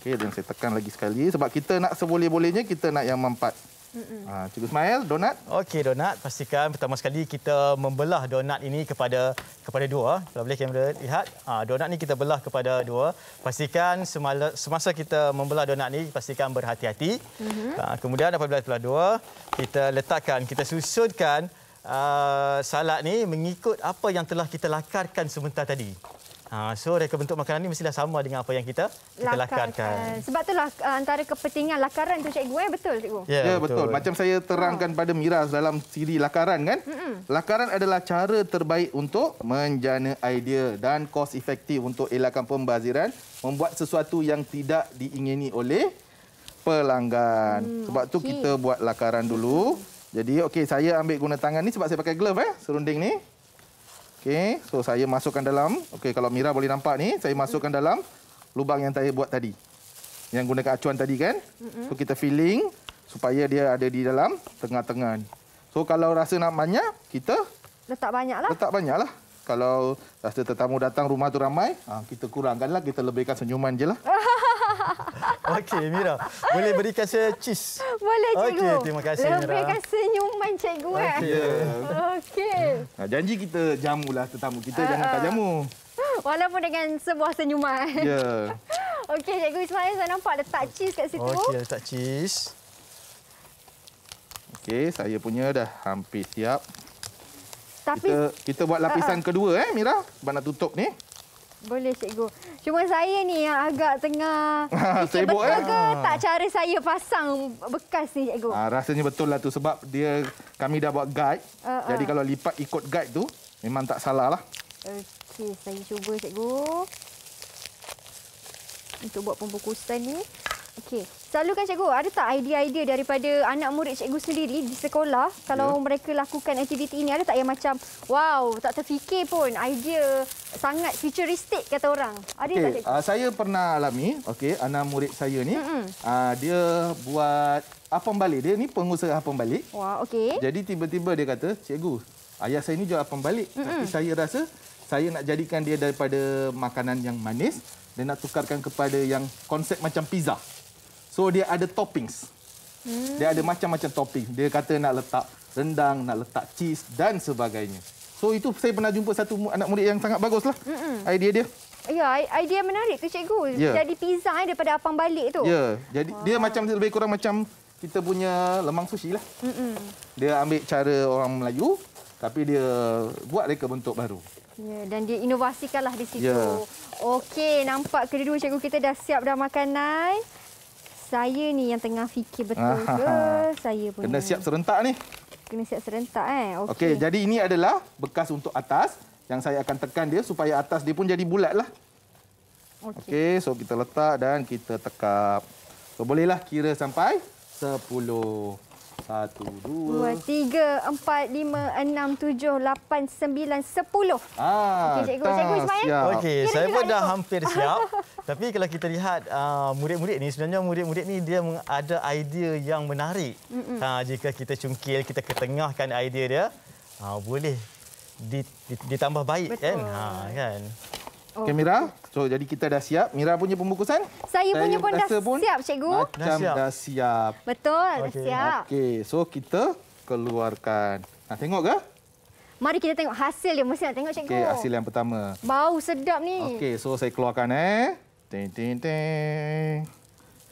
Okey, dan saya tekan lagi sekali. Sebab kita nak seboleh-bolehnya, kita nak yang mampat. Mm-hmm. Cikgu Ismail, donat. Okey, donat. Pastikan pertama sekali kita membelah donat ini kepada kepada dua. Kalau boleh kamera lihat. Ha, donat ni kita belah kepada dua. Pastikan semala, semasa kita membelah donat ni pastikan berhati-hati. Mm-hmm. Ha, kemudian apabila belah dua, kita letakkan, kita susunkan uh, ah, salad ni mengikut apa yang telah kita lakarkan sebentar tadi. Ha, so reka bentuk makanan ini mestilah sama dengan apa yang kita kita lakarkan. lakarkan. Sebab itulah ah, antara kepentingan lakaran tu cikgu eh betul cikgu. Ya yeah, yeah, betul. betul. Macam saya terangkan oh. pada Miras dalam siri lakaran kan. Mm-mm. Lakaran adalah cara terbaik untuk menjana idea dan cost efektif untuk elakkan pembaziran, membuat sesuatu yang tidak diingini oleh pelanggan. Mm, Sebab okay. tu kita buat lakaran dulu. mm jadi okey saya ambil guna tangan ni sebab saya pakai glove eh serunding ni. Okey, so saya masukkan dalam. Okey kalau Mira boleh nampak ni, saya masukkan dalam lubang yang saya buat tadi. Yang gunakan acuan tadi kan? So kita filling supaya dia ada di dalam tengah-tengah ni. So kalau rasa nak banyak, kita letak banyaklah. Letak banyaklah. Kalau rasa tetamu datang rumah tu ramai, ah, kita kurangkanlah, kita lebihkan senyuman je lah. Okey, Mira. Boleh berikan saya cheese? Boleh, cikgu. Okey, terima kasih, Lebih Mira. Lebihkan senyuman, cikgu. Eh? Okey. Eh. Okay. Ha, janji kita jamulah tetamu. Kita uh, jangan ah, tak ah. jamu. Walaupun dengan sebuah senyuman. Ya. Yeah. Okey, cikgu Ismail, saya nampak letak cheese kat situ. Okey, letak cheese. Okey, saya punya dah hampir siap. Tapi, kita, kita buat lapisan uh, kedua, eh, Mira. Sebab tutup ni. Boleh cikgu. Cuma saya ni yang agak tengah fikir betul eh? ke ah. tak cara saya pasang bekas ni cikgu? Ha, rasanya betul lah tu sebab dia kami dah buat guide. Uh, uh. Jadi kalau lipat ikut guide tu memang tak salah lah. Okey, saya cuba cikgu. Untuk buat pembukusan ni. Okey, kan cikgu ada tak idea-idea daripada anak murid cikgu sendiri di sekolah kalau yeah. mereka lakukan aktiviti ini ada tak yang macam wow tak terfikir pun idea sangat futuristik kata orang ada okay. tak cikgu uh, saya pernah alami okey anak murid saya ni uh, dia buat apam balik dia ni pengusaha apam balik wah okey jadi tiba-tiba dia kata cikgu ayah saya ni jual apam balik Mm-mm. tapi saya rasa saya nak jadikan dia daripada makanan yang manis dan nak tukarkan kepada yang konsep macam pizza So dia ada toppings. Hmm. Dia ada macam-macam topping. Dia kata nak letak rendang, nak letak cheese dan sebagainya. So itu saya pernah jumpa satu anak murid yang sangat baguslah. Hmm. Idea dia. Ya, idea menarik tu cikgu. Ya. Jadi pizza eh, daripada apang balik tu. Ya, jadi ha. dia macam lebih kurang macam kita punya lemang sushi lah. Hmm. Dia ambil cara orang Melayu tapi dia buat reka bentuk baru. Ya, dan dia inovasikanlah di situ. Ya. Okey, nampak kedua-dua cikgu kita dah siap dah makanan saya ni yang tengah fikir betul ah, ha, ha. ke saya pun kena siap serentak ni kena siap serentak eh okey okay, jadi ini adalah bekas untuk atas yang saya akan tekan dia supaya atas dia pun jadi bulat lah. okey okay, so kita letak dan kita tekap so bolehlah kira sampai sepuluh. Satu, dua, dua tiga, empat, lima, enam, tujuh, lapan, sembilan, sepuluh. Ah, cikgu, cikgu Ismail. Okey, saya pun dah hampir siap. Tapi kalau kita lihat ah, murid-murid uh, ni, sebenarnya murid-murid ni dia ada idea yang menarik. Mm -mm. Uh, jika kita cungkil, kita ketengahkan idea dia, uh, boleh ditambah baik. Kan? Betul. Kan? Ha, kan? Oh, Okey Mira. So jadi kita dah siap. Mira punya pembungkusan? Saya, saya punya pun dah pun siap, cikgu. Macam dah siap. Dah siap. Betul, okay. dah siap. Okey. So kita keluarkan. Nak tengok ke? Mari kita tengok hasil dia. Mesti nak tengok cikgu. Okey, hasil yang pertama. Bau sedap ni. Okey, so saya keluarkan eh. Ting ting ting.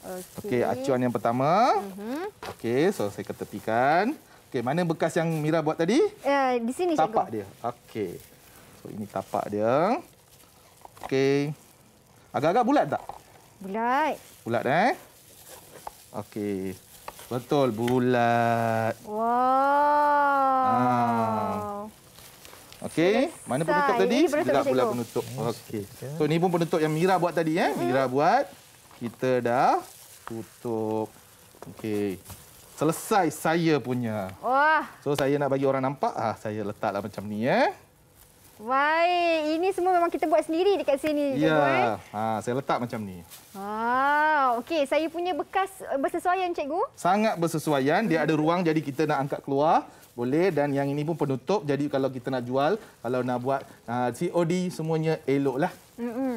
Okey. Okey, acuan yang pertama. Uh mhm. -huh. Okey, so saya ketepikan. Okey, mana bekas yang Mira buat tadi? Uh, di sini tapak cikgu. Tapak dia. Okey. So ini tapak dia. Okey. Agak-agak bulat tak? Bulat. Bulat eh? Okey. Betul, bulat. Wow. Ah. Okey, mana penutup tadi? Kita pula penutup. Hmm. Okey. So ni pun penutup yang Mira buat tadi eh. Mira hmm. buat. Kita dah tutup. Okey. Selesai saya punya. Wah. So saya nak bagi orang nampak ah saya letaklah macam ni eh. Baik, ini semua memang kita buat sendiri dekat sini. Ya, cikgu, eh? Ha, saya letak macam ni. Ah, okey, saya punya bekas eh, bersesuaian, cikgu. Sangat bersesuaian. Dia ada ruang jadi kita nak angkat keluar. Boleh dan yang ini pun penutup. Jadi kalau kita nak jual, kalau nak buat uh, ah, COD, semuanya eloklah. Mm -mm.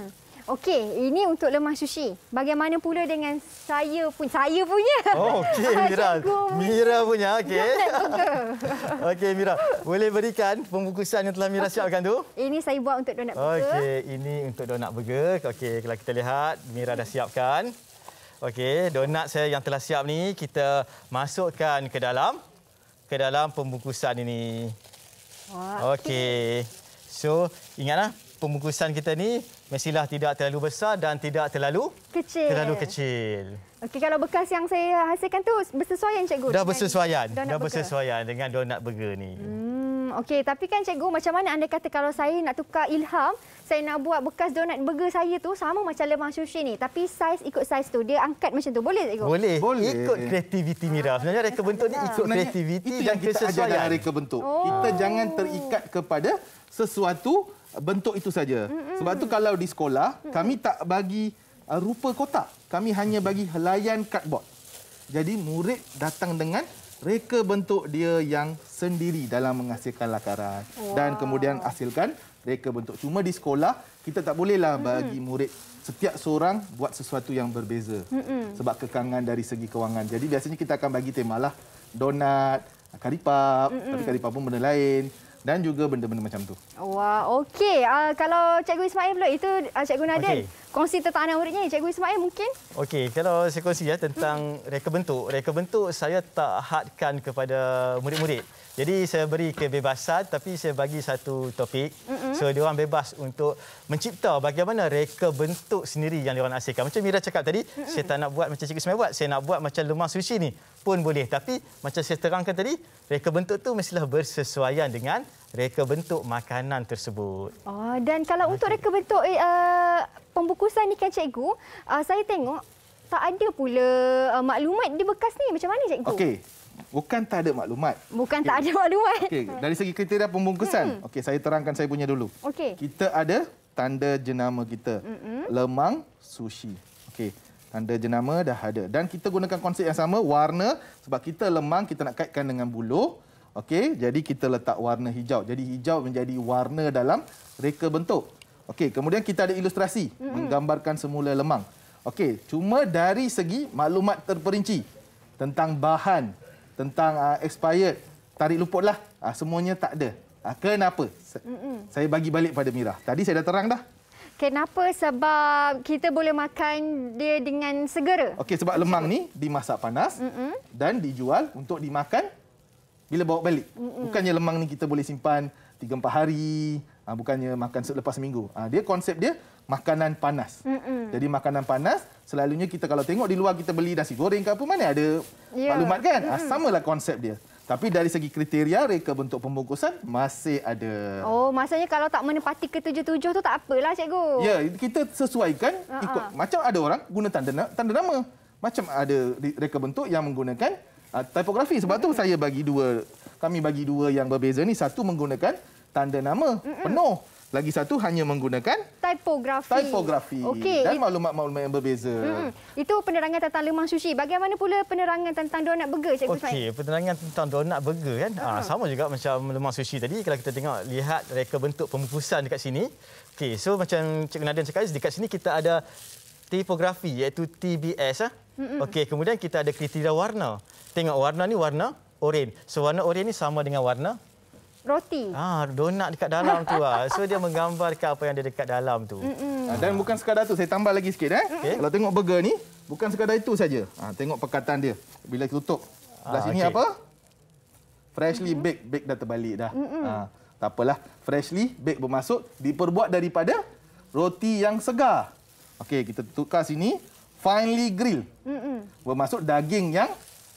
Okey, ini untuk lemah sushi. Bagaimana pula dengan saya pun saya punya? Oh, okey Mira. Mira punya, okey. okey Mira, boleh berikan pembungkusan yang telah Mira okay. siapkan tu? Ini saya buat untuk donat burger. Okey, ini untuk donat burger. Okey, kalau kita lihat Mira dah siapkan. Okey, donat saya yang telah siap ni kita masukkan ke dalam ke dalam pembungkusan ini. Okey. So, ingatlah pembungkusan kita ni mestilah tidak terlalu besar dan tidak terlalu kecil. Terlalu kecil. Okey kalau bekas yang saya hasilkan tu bersesuaian cikgu. Dah bersesuaian. Dah burger. bersesuaian dengan donat burger ni. Hmm okey tapi kan cikgu macam mana anda kata kalau saya nak tukar ilham saya nak buat bekas donat burger saya tu sama macam lemah sushi ni tapi saiz ikut saiz tu dia angkat macam tu boleh cikgu? Boleh. boleh. Ikut kreativiti Mira. Sebenarnya reka bentuk ni ikut kreativiti dan kesesuaian. Itu yang kita ajar dalam reka bentuk. Oh. Kita jangan terikat kepada sesuatu bentuk itu saja. Mm-hmm. Sebab tu kalau di sekolah, mm-hmm. kami tak bagi uh, rupa kotak. Kami hanya bagi helaian kadbot. Jadi murid datang dengan reka bentuk dia yang sendiri dalam menghasilkan lakaran wow. dan kemudian hasilkan reka bentuk. Cuma di sekolah kita tak bolehlah bagi mm-hmm. murid setiap seorang buat sesuatu yang berbeza. Mm-hmm. Sebab kekangan dari segi kewangan. Jadi biasanya kita akan bagi tema lah donat, karipap, mm-hmm. tapi karipap pun benda lain dan juga benda-benda macam tu. Wah, okey. Uh, kalau Cikgu Ismail pula itu uh, Cikgu Nadir. Okay. Kongsi tertanam muridnya Cikgu Ismail mungkin? Okey, kalau saya kongsi ya tentang hmm. reka bentuk. Reka bentuk saya tak hadkan kepada murid-murid. Jadi saya beri kebebasan tapi saya bagi satu topik. Mm-hmm. So diorang bebas untuk mencipta bagaimana reka bentuk sendiri yang dia diorang hasilkan. Macam Mira cakap tadi, mm-hmm. saya tak nak buat macam Cikgu Semai buat, saya nak buat macam lemah sushi ni pun boleh. Tapi macam saya terangkan tadi, reka bentuk tu mestilah bersesuaian dengan reka bentuk makanan tersebut. Oh dan kalau okay. untuk reka bentuk eh, uh, pembukusan ni kan cikgu, uh, saya tengok tak ada pula uh, maklumat di bekas ni. Macam mana cikgu? Okey. Bukan tak ada maklumat. Bukan okay. tak ada maklumat. Okay. Dari segi kriteria pembungkusan, hmm. okay, saya terangkan saya punya dulu. Okay. Kita ada tanda jenama kita. Hmm. Lemang sushi. Okay. Tanda jenama dah ada. Dan kita gunakan konsep yang sama, warna. Sebab kita lemang, kita nak kaitkan dengan bulu, Okay. Jadi kita letak warna hijau. Jadi hijau menjadi warna dalam reka bentuk. Okay. Kemudian kita ada ilustrasi. Hmm. Menggambarkan semula lemang. Okay. Cuma dari segi maklumat terperinci tentang bahan tentang uh, expired tarik luput lah uh, semuanya tak ada uh, kenapa mm -mm. saya bagi balik pada Mira tadi saya dah terang dah kenapa sebab kita boleh makan dia dengan segera okey sebab lemang ni dimasak panas mm -mm. dan dijual untuk dimakan bila bawa balik mm -mm. bukannya lemang ni kita boleh simpan 3 4 hari bukannya makan selepas seminggu dia konsep dia makanan panas. Mm-mm. Jadi makanan panas, selalunya kita kalau tengok di luar kita beli nasi goreng ke apa mana ada yeah. maklumat kan? Mm-hmm. Ah, samalah konsep dia. Tapi dari segi kriteria reka bentuk pembungkusan masih ada. Oh, maksudnya kalau tak menepati ketujuh-tujuh tu tak apalah cikgu. Ya, kita sesuaikan uh-huh. ikut ah. macam ada orang guna tanda tanda nama. Macam ada reka bentuk yang menggunakan uh, tipografi. Sebab mm-hmm. tu saya bagi dua kami bagi dua yang berbeza ni satu menggunakan tanda nama mm-hmm. penuh lagi satu hanya menggunakan typografi. Typografi okay. dan maklumat-maklumat yang berbeza. Hmm. Itu penerangan tentang lemang sushi. Bagaimana pula penerangan tentang donat burger, Cikgu Ismail? Okey, penerangan tentang donat burger kan. Uh ah, -huh. Ah. sama juga macam lemang sushi tadi kalau kita tengok lihat reka bentuk pembungkusan dekat sini. Okey, so macam Cikgu Nadia cakap dekat sini kita ada typografi iaitu TBS ah. Hmm Okey, kemudian kita ada kriteria warna. Tengok warna ni warna oren. So warna oren ni sama dengan warna roti. Ah, donat dekat dalam tu ah. So dia menggambarkan apa yang ada dekat dalam tu. Mm -mm. Dan bukan sekadar tu, saya tambah lagi sikit eh. Okay. Eh? Kalau tengok burger ni, bukan sekadar itu saja. Ah, tengok pekatan dia. Bila tutup. Ah, belah ah, sini okay. apa? Freshly mm -hmm. baked, baked dah terbalik dah. Mm -mm. Ah, tak apalah. Freshly baked bermaksud diperbuat daripada roti yang segar. Okey, kita tukar sini. Finely grill. Mm -mm. Bermaksud daging yang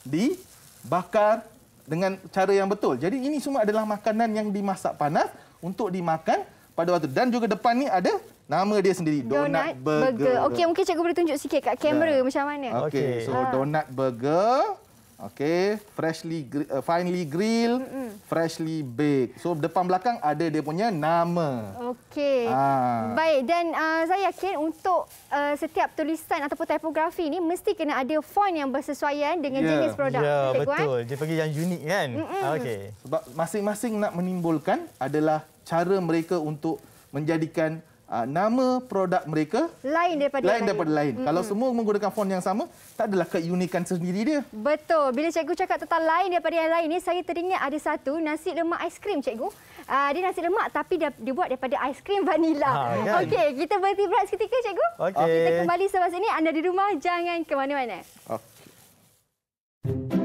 dibakar dengan cara yang betul. Jadi ini semua adalah makanan yang dimasak panas untuk dimakan pada waktu dan juga depan ni ada nama dia sendiri donut, donut burger. burger. Okey mungkin cikgu boleh tunjuk sikit kat kamera yeah. macam mana. Okey so ha. donut burger Okey, freshly uh, finely grilled, mm -mm. freshly baked. So depan belakang ada dia punya nama. Okey. Ah. Baik, dan uh, saya yakin untuk uh, setiap tulisan ataupun tipografi ni mesti kena ada font yang bersesuaian dengan yeah. jenis produk. Ya, yeah, eh? betul. Dia pergi yang unik kan? Mm -mm. Okey. Sebab masing-masing nak menimbulkan adalah cara mereka untuk menjadikan uh, nama produk mereka lain daripada lain. Daripada lain. Mm-hmm. Kalau semua menggunakan font yang sama, tak adalah keunikan sendiri dia. Betul. Bila cikgu cakap tentang lain daripada yang lain ni, saya teringat ada satu nasi lemak aiskrim cikgu. Uh, dia nasi lemak tapi dia, dia buat daripada aiskrim vanila. Ha, kan? Okey, kita berhenti berat seketika cikgu. Okay. Kita kembali selepas ini. Anda di rumah, jangan ke mana-mana. Okay.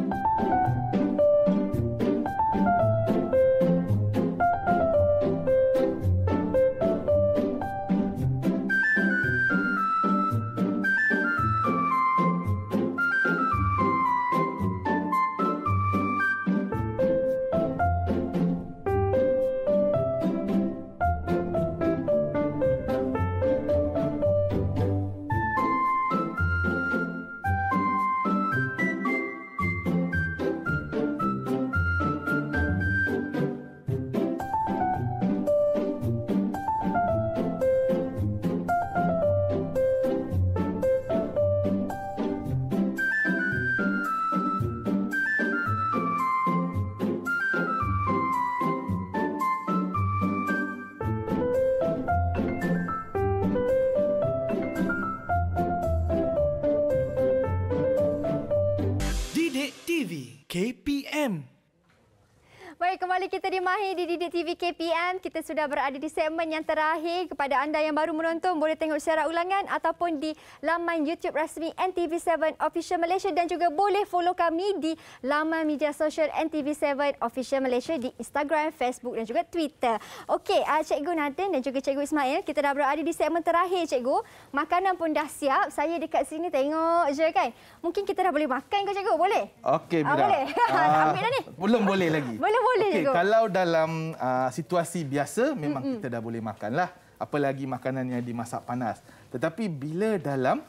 hari kita di Mahir di Didik TV KPM. Kita sudah berada di segmen yang terakhir. Kepada anda yang baru menonton, boleh tengok secara ulangan ataupun di laman YouTube rasmi NTV7 Official Malaysia dan juga boleh follow kami di laman media sosial NTV7 Official Malaysia di Instagram, Facebook dan juga Twitter. Okey, ah, Cikgu Nathan dan juga Cikgu Ismail, kita dah berada di segmen terakhir, Cikgu. Makanan pun dah siap. Saya dekat sini tengok je kan. Mungkin kita dah boleh makan ke, Cikgu? Boleh? Okey, uh, boleh. Uh, Ambil dah ni. Belum boleh lagi. Belum boleh, okay, Cikgu. Kalau dalam uh, situasi biasa memang Mm-mm. kita dah boleh makanlah apalagi makanan yang dimasak panas. Tetapi bila dalam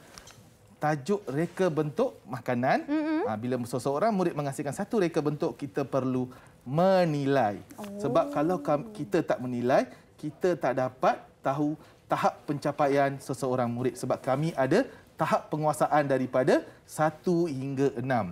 tajuk reka bentuk makanan Mm-mm. Ah, bila seseorang murid menghasilkan satu reka bentuk kita perlu menilai. Oh. Sebab kalau kita tak menilai kita tak dapat tahu tahap pencapaian seseorang murid sebab kami ada tahap penguasaan daripada satu hingga enam.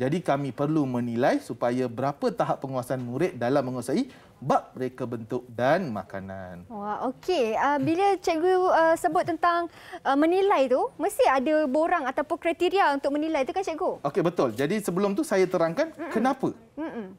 Jadi kami perlu menilai supaya berapa tahap penguasaan murid dalam menguasai bab mereka bentuk dan makanan. Wah, okey. Uh, bila cikgu uh, sebut tentang uh, menilai tu, mesti ada borang ataupun kriteria untuk menilai tu kan cikgu? Okey, betul. Jadi sebelum tu saya terangkan Mm-mm. kenapa?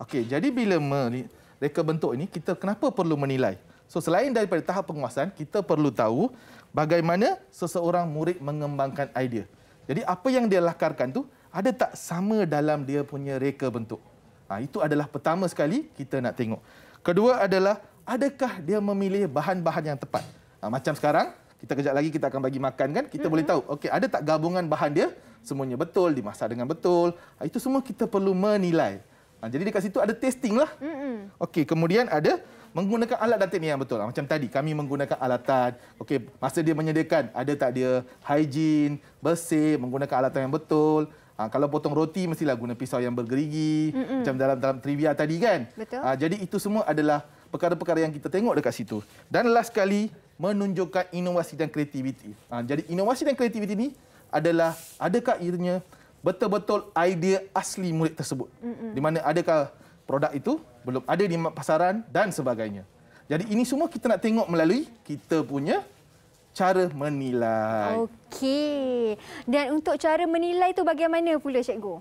Okey, jadi bila mereka bentuk ini kita kenapa perlu menilai? So selain daripada tahap penguasaan, kita perlu tahu bagaimana seseorang murid mengembangkan idea. Jadi apa yang dia lakarkan tu ada tak sama dalam dia punya reka bentuk? Ha, itu adalah pertama sekali kita nak tengok. Kedua adalah adakah dia memilih bahan-bahan yang tepat? Ha, macam sekarang, kita kejap lagi kita akan bagi makan kan? Kita hmm. boleh tahu, okay, ada tak gabungan bahan dia? Semuanya betul, dimasak dengan betul. Ha, itu semua kita perlu menilai. Ha, jadi dekat situ ada testing lah. Hmm. Okay, kemudian ada menggunakan alat dan teknik yang betul. Ha, macam tadi, kami menggunakan alatan. Okay, masa dia menyediakan, ada tak dia hygiene, bersih, menggunakan alatan yang betul. Ha, kalau potong roti mestilah guna pisau yang bergerigi Mm-mm. macam dalam dalam trivia tadi kan. Ha, jadi itu semua adalah perkara-perkara yang kita tengok dekat situ. Dan last sekali menunjukkan inovasi dan kreativiti. Ha, jadi inovasi dan kreativiti ini adalah adakah ianya betul-betul idea asli murid tersebut. Mm-mm. Di mana adakah produk itu belum ada di pasaran dan sebagainya. Jadi ini semua kita nak tengok melalui kita punya cara menilai. Okey. Dan untuk cara menilai itu bagaimana pula cikgu?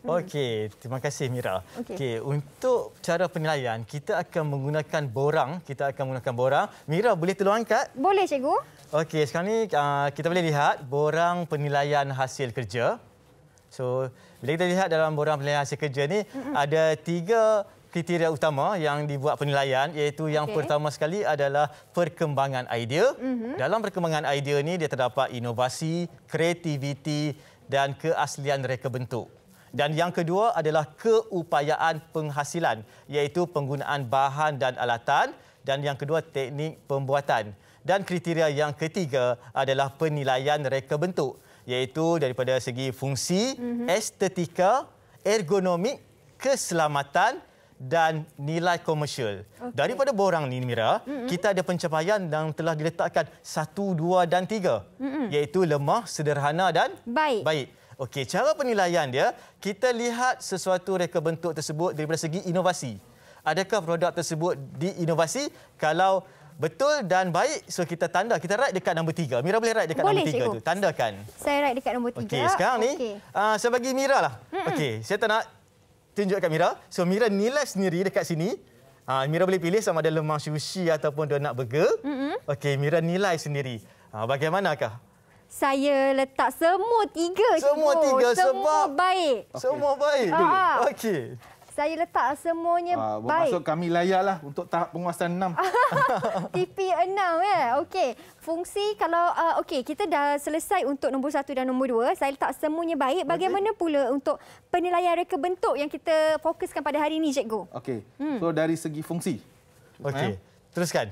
Hmm. Okey, terima kasih Mira. Okey, okay, untuk cara penilaian kita akan menggunakan borang, kita akan menggunakan borang. Mira boleh tolong angkat? Boleh cikgu. Okey, sekarang ni uh, kita boleh lihat borang penilaian hasil kerja. So, bila kita lihat dalam borang penilaian hasil kerja ni mm -hmm. ada tiga kriteria utama yang dibuat penilaian iaitu yang okay. pertama sekali adalah perkembangan idea. Mm-hmm. Dalam perkembangan idea ni dia terdapat inovasi, kreativiti dan keaslian reka bentuk. Dan yang kedua adalah keupayaan penghasilan iaitu penggunaan bahan dan alatan dan yang kedua teknik pembuatan. Dan kriteria yang ketiga adalah penilaian reka bentuk iaitu daripada segi fungsi, mm-hmm. estetika, ergonomik, keselamatan dan nilai komersial. Okay. Daripada borang ini, Mira, mm -hmm. kita ada pencapaian yang telah diletakkan satu, dua dan tiga. Mm -hmm. Iaitu lemah, sederhana dan baik. baik. Okey, cara penilaian dia, kita lihat sesuatu reka bentuk tersebut daripada segi inovasi. Adakah produk tersebut diinovasi? Kalau betul dan baik, so kita tanda, kita write dekat nombor tiga. Mira boleh write dekat boleh, nombor tiga tu, tandakan. Saya write dekat nombor tiga. Okey, sekarang okay. ni, uh, ah, saya bagi Mira lah. Mm -hmm. Okey, saya tak nak tunjuk kat Mira. So Mira nilai sendiri dekat sini. Ha, Mira boleh pilih sama ada lemang sushi ataupun donat burger. Mm-hmm. Okey, Mira nilai sendiri. Ha, bagaimanakah? Saya letak semua tiga. Semua tiga semua sebab... Semua baik. Okay. Ah, semua baik? Okey saya letak semuanya uh, baik. Maksud kami layaklah untuk tahap penguasaan enam. TP enam, ya? Okey. Fungsi kalau, uh, okey, kita dah selesai untuk nombor satu dan nombor dua. Saya letak semuanya baik. Bagaimana pula untuk penilaian reka bentuk yang kita fokuskan pada hari ini, Cikgu? Okey. Hmm. So, dari segi fungsi. Okey. Eh? Teruskan.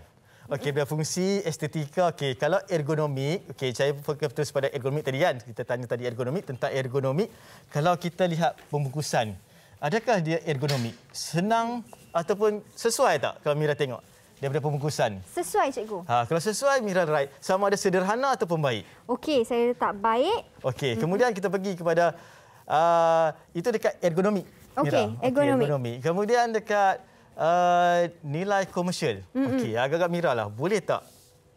Okey, biar fungsi estetika. Okey, kalau ergonomik, okey, saya fokus terus pada ergonomik tadi kan. Kita tanya tadi ergonomik tentang ergonomik. Kalau kita lihat pembungkusan, adakah dia ergonomik? Senang ataupun sesuai tak kalau Mira tengok daripada pembungkusan? Sesuai, cikgu. Ha, kalau sesuai, Mira right. Sama ada sederhana ataupun baik? Okey, saya letak baik. Okey, mhm. kemudian kita pergi kepada uh, itu dekat ergonomik. Okey, ergonomik. Okay, ergonomik. Kemudian dekat uh, nilai komersial. Mhm. Okey, agak-agak Mira lah. Boleh tak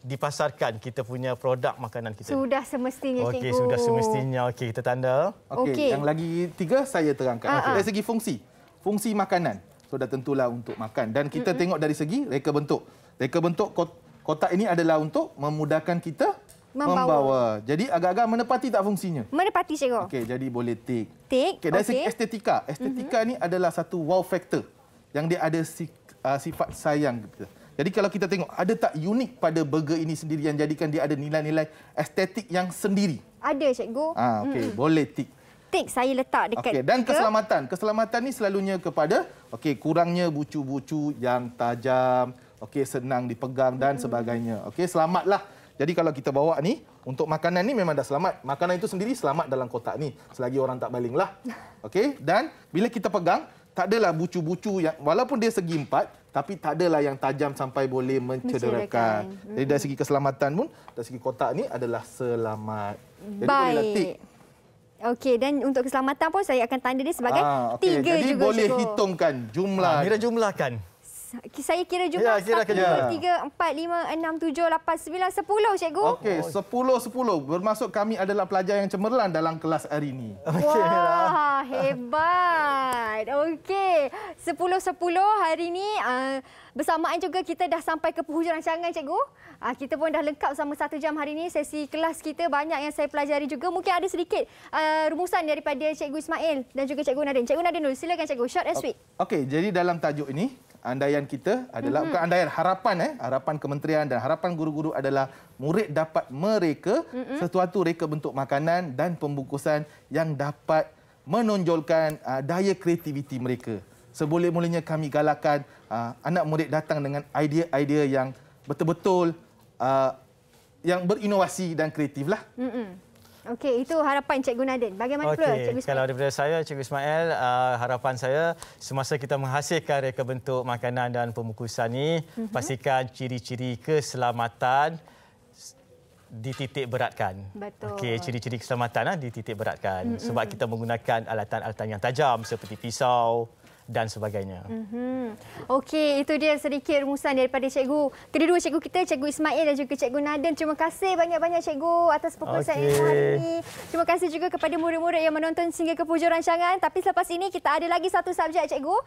dipasarkan kita punya produk makanan kita. Sudah semestinya okay, cikgu. Okey, sudah semestinya. Okey, kita tanda. Okey, okay. yang lagi tiga saya terangkan. Ah, okay. Ah. Dari segi fungsi. Fungsi makanan. Sudah so, tentulah untuk makan dan kita Mm-mm. tengok dari segi reka bentuk. Reka bentuk kotak ini adalah untuk memudahkan kita membawa. membawa. Jadi agak-agak menepati tak fungsinya? Menepati cikgu. Okey, jadi boleh tik. Tik. Okey, dari okay. segi estetika. Estetika mm-hmm. ni adalah satu wow factor yang dia ada ah, sifat sayang kita. Jadi kalau kita tengok ada tak unik pada burger ini sendiri yang jadikan dia ada nilai-nilai estetik yang sendiri? Ada cikgu. Ah okey, hmm. boleh tik. Tik saya letak dekat. Okey, dan burger. keselamatan. Keselamatan ni selalunya kepada okey, kurangnya bucu-bucu yang tajam, okey, senang dipegang dan hmm. sebagainya. Okey, selamatlah. Jadi kalau kita bawa ni untuk makanan ni memang dah selamat. Makanan itu sendiri selamat dalam kotak ni selagi orang tak balinglah. Okey, dan bila kita pegang tak adalah bucu-bucu yang walaupun dia segi empat, tapi tak adalah yang tajam sampai boleh mencederakan. mencederakan. Jadi dari hmm. segi keselamatan pun, dari segi kotak ni adalah selamat. Jadi lah Baik. boleh letik. Okey, dan untuk keselamatan pun saya akan tanda dia sebagai ah, okay. tiga Jadi juga. Jadi boleh cukup. hitungkan jumlah. Ah, Mira jumlahkan. Saya kira jumlah ya, 1, 2, 3, 4, 5, 6, 7, 8, 9, 10 cikgu. Okey, sepuluh sepuluh, Bermaksud kami adalah pelajar yang cemerlang dalam kelas hari ini. Wah, ya. hebat. Okey, sepuluh sepuluh hari ini. Ah, bersamaan juga kita dah sampai ke penghujung rancangan cikgu. Ah, kita pun dah lengkap sama satu jam hari ini. Sesi kelas kita banyak yang saya pelajari juga. Mungkin ada sedikit ah, rumusan daripada cikgu Ismail dan juga cikgu Nadine. Cikgu Nadine dulu, silakan cikgu. Short and sweet. Okey, jadi dalam tajuk ini, andaian kita adalah mm-hmm. bukan andaian harapan eh harapan kementerian dan harapan guru-guru adalah murid dapat mereka mm-hmm. sesuatu reka bentuk makanan dan pembungkusan yang dapat menonjolkan uh, daya kreativiti mereka. Seboleh-bolehnya kami galakkan uh, anak murid datang dengan idea-idea yang betul-betul uh, yang berinovasi dan kreatiflah. Hmm. Okey, itu harapan Cikgu Gunadin. Bagaimana okay. pula Cikgu Ismail? Kalau daripada saya, Cikgu Ismail, uh, harapan saya semasa kita menghasilkan reka bentuk makanan dan pemukusan ini, mm-hmm. pastikan ciri-ciri keselamatan dititik beratkan. Betul. Okey, ciri-ciri keselamatan ah, dititik beratkan. Mm-hmm. Sebab kita menggunakan alatan-alatan yang tajam seperti pisau, dan sebagainya. Mm-hmm. Okey, itu dia sedikit rumusan daripada cikgu. Kedua-dua cikgu kita, cikgu Ismail dan juga cikgu Naden. Terima kasih banyak-banyak cikgu atas perkongsian okay. hari ini. Terima kasih juga kepada murid-murid yang menonton sehingga ke pujuran rancangan. Tapi selepas ini kita ada lagi satu subjek cikgu. Oh.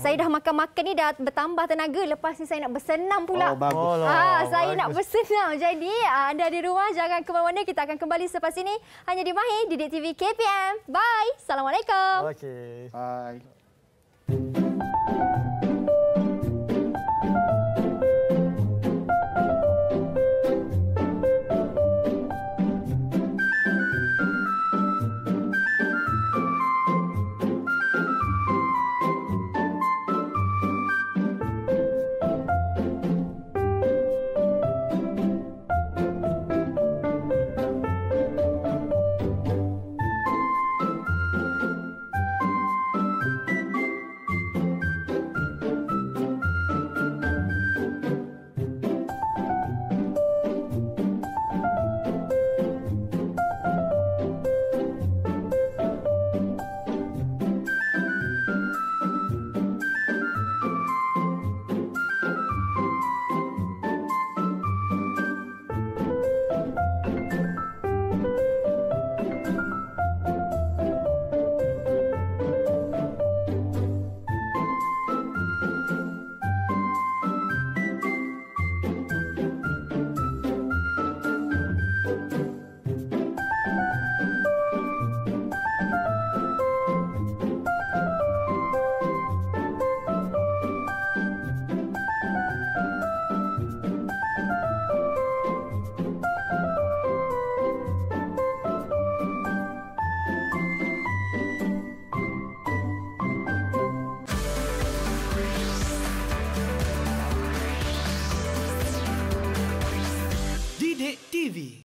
Saya dah makan-makan ni dah bertambah tenaga. Lepas ni saya nak bersenam pula. Oh, bagus. Ha, oh, saya bagus. nak bersenam. Jadi ah, anda di rumah jangan ke mana-mana. Kita akan kembali selepas ini hanya di Mahir Didik TV KPM. Bye. Assalamualaikum. Okey. Bye. Thank you.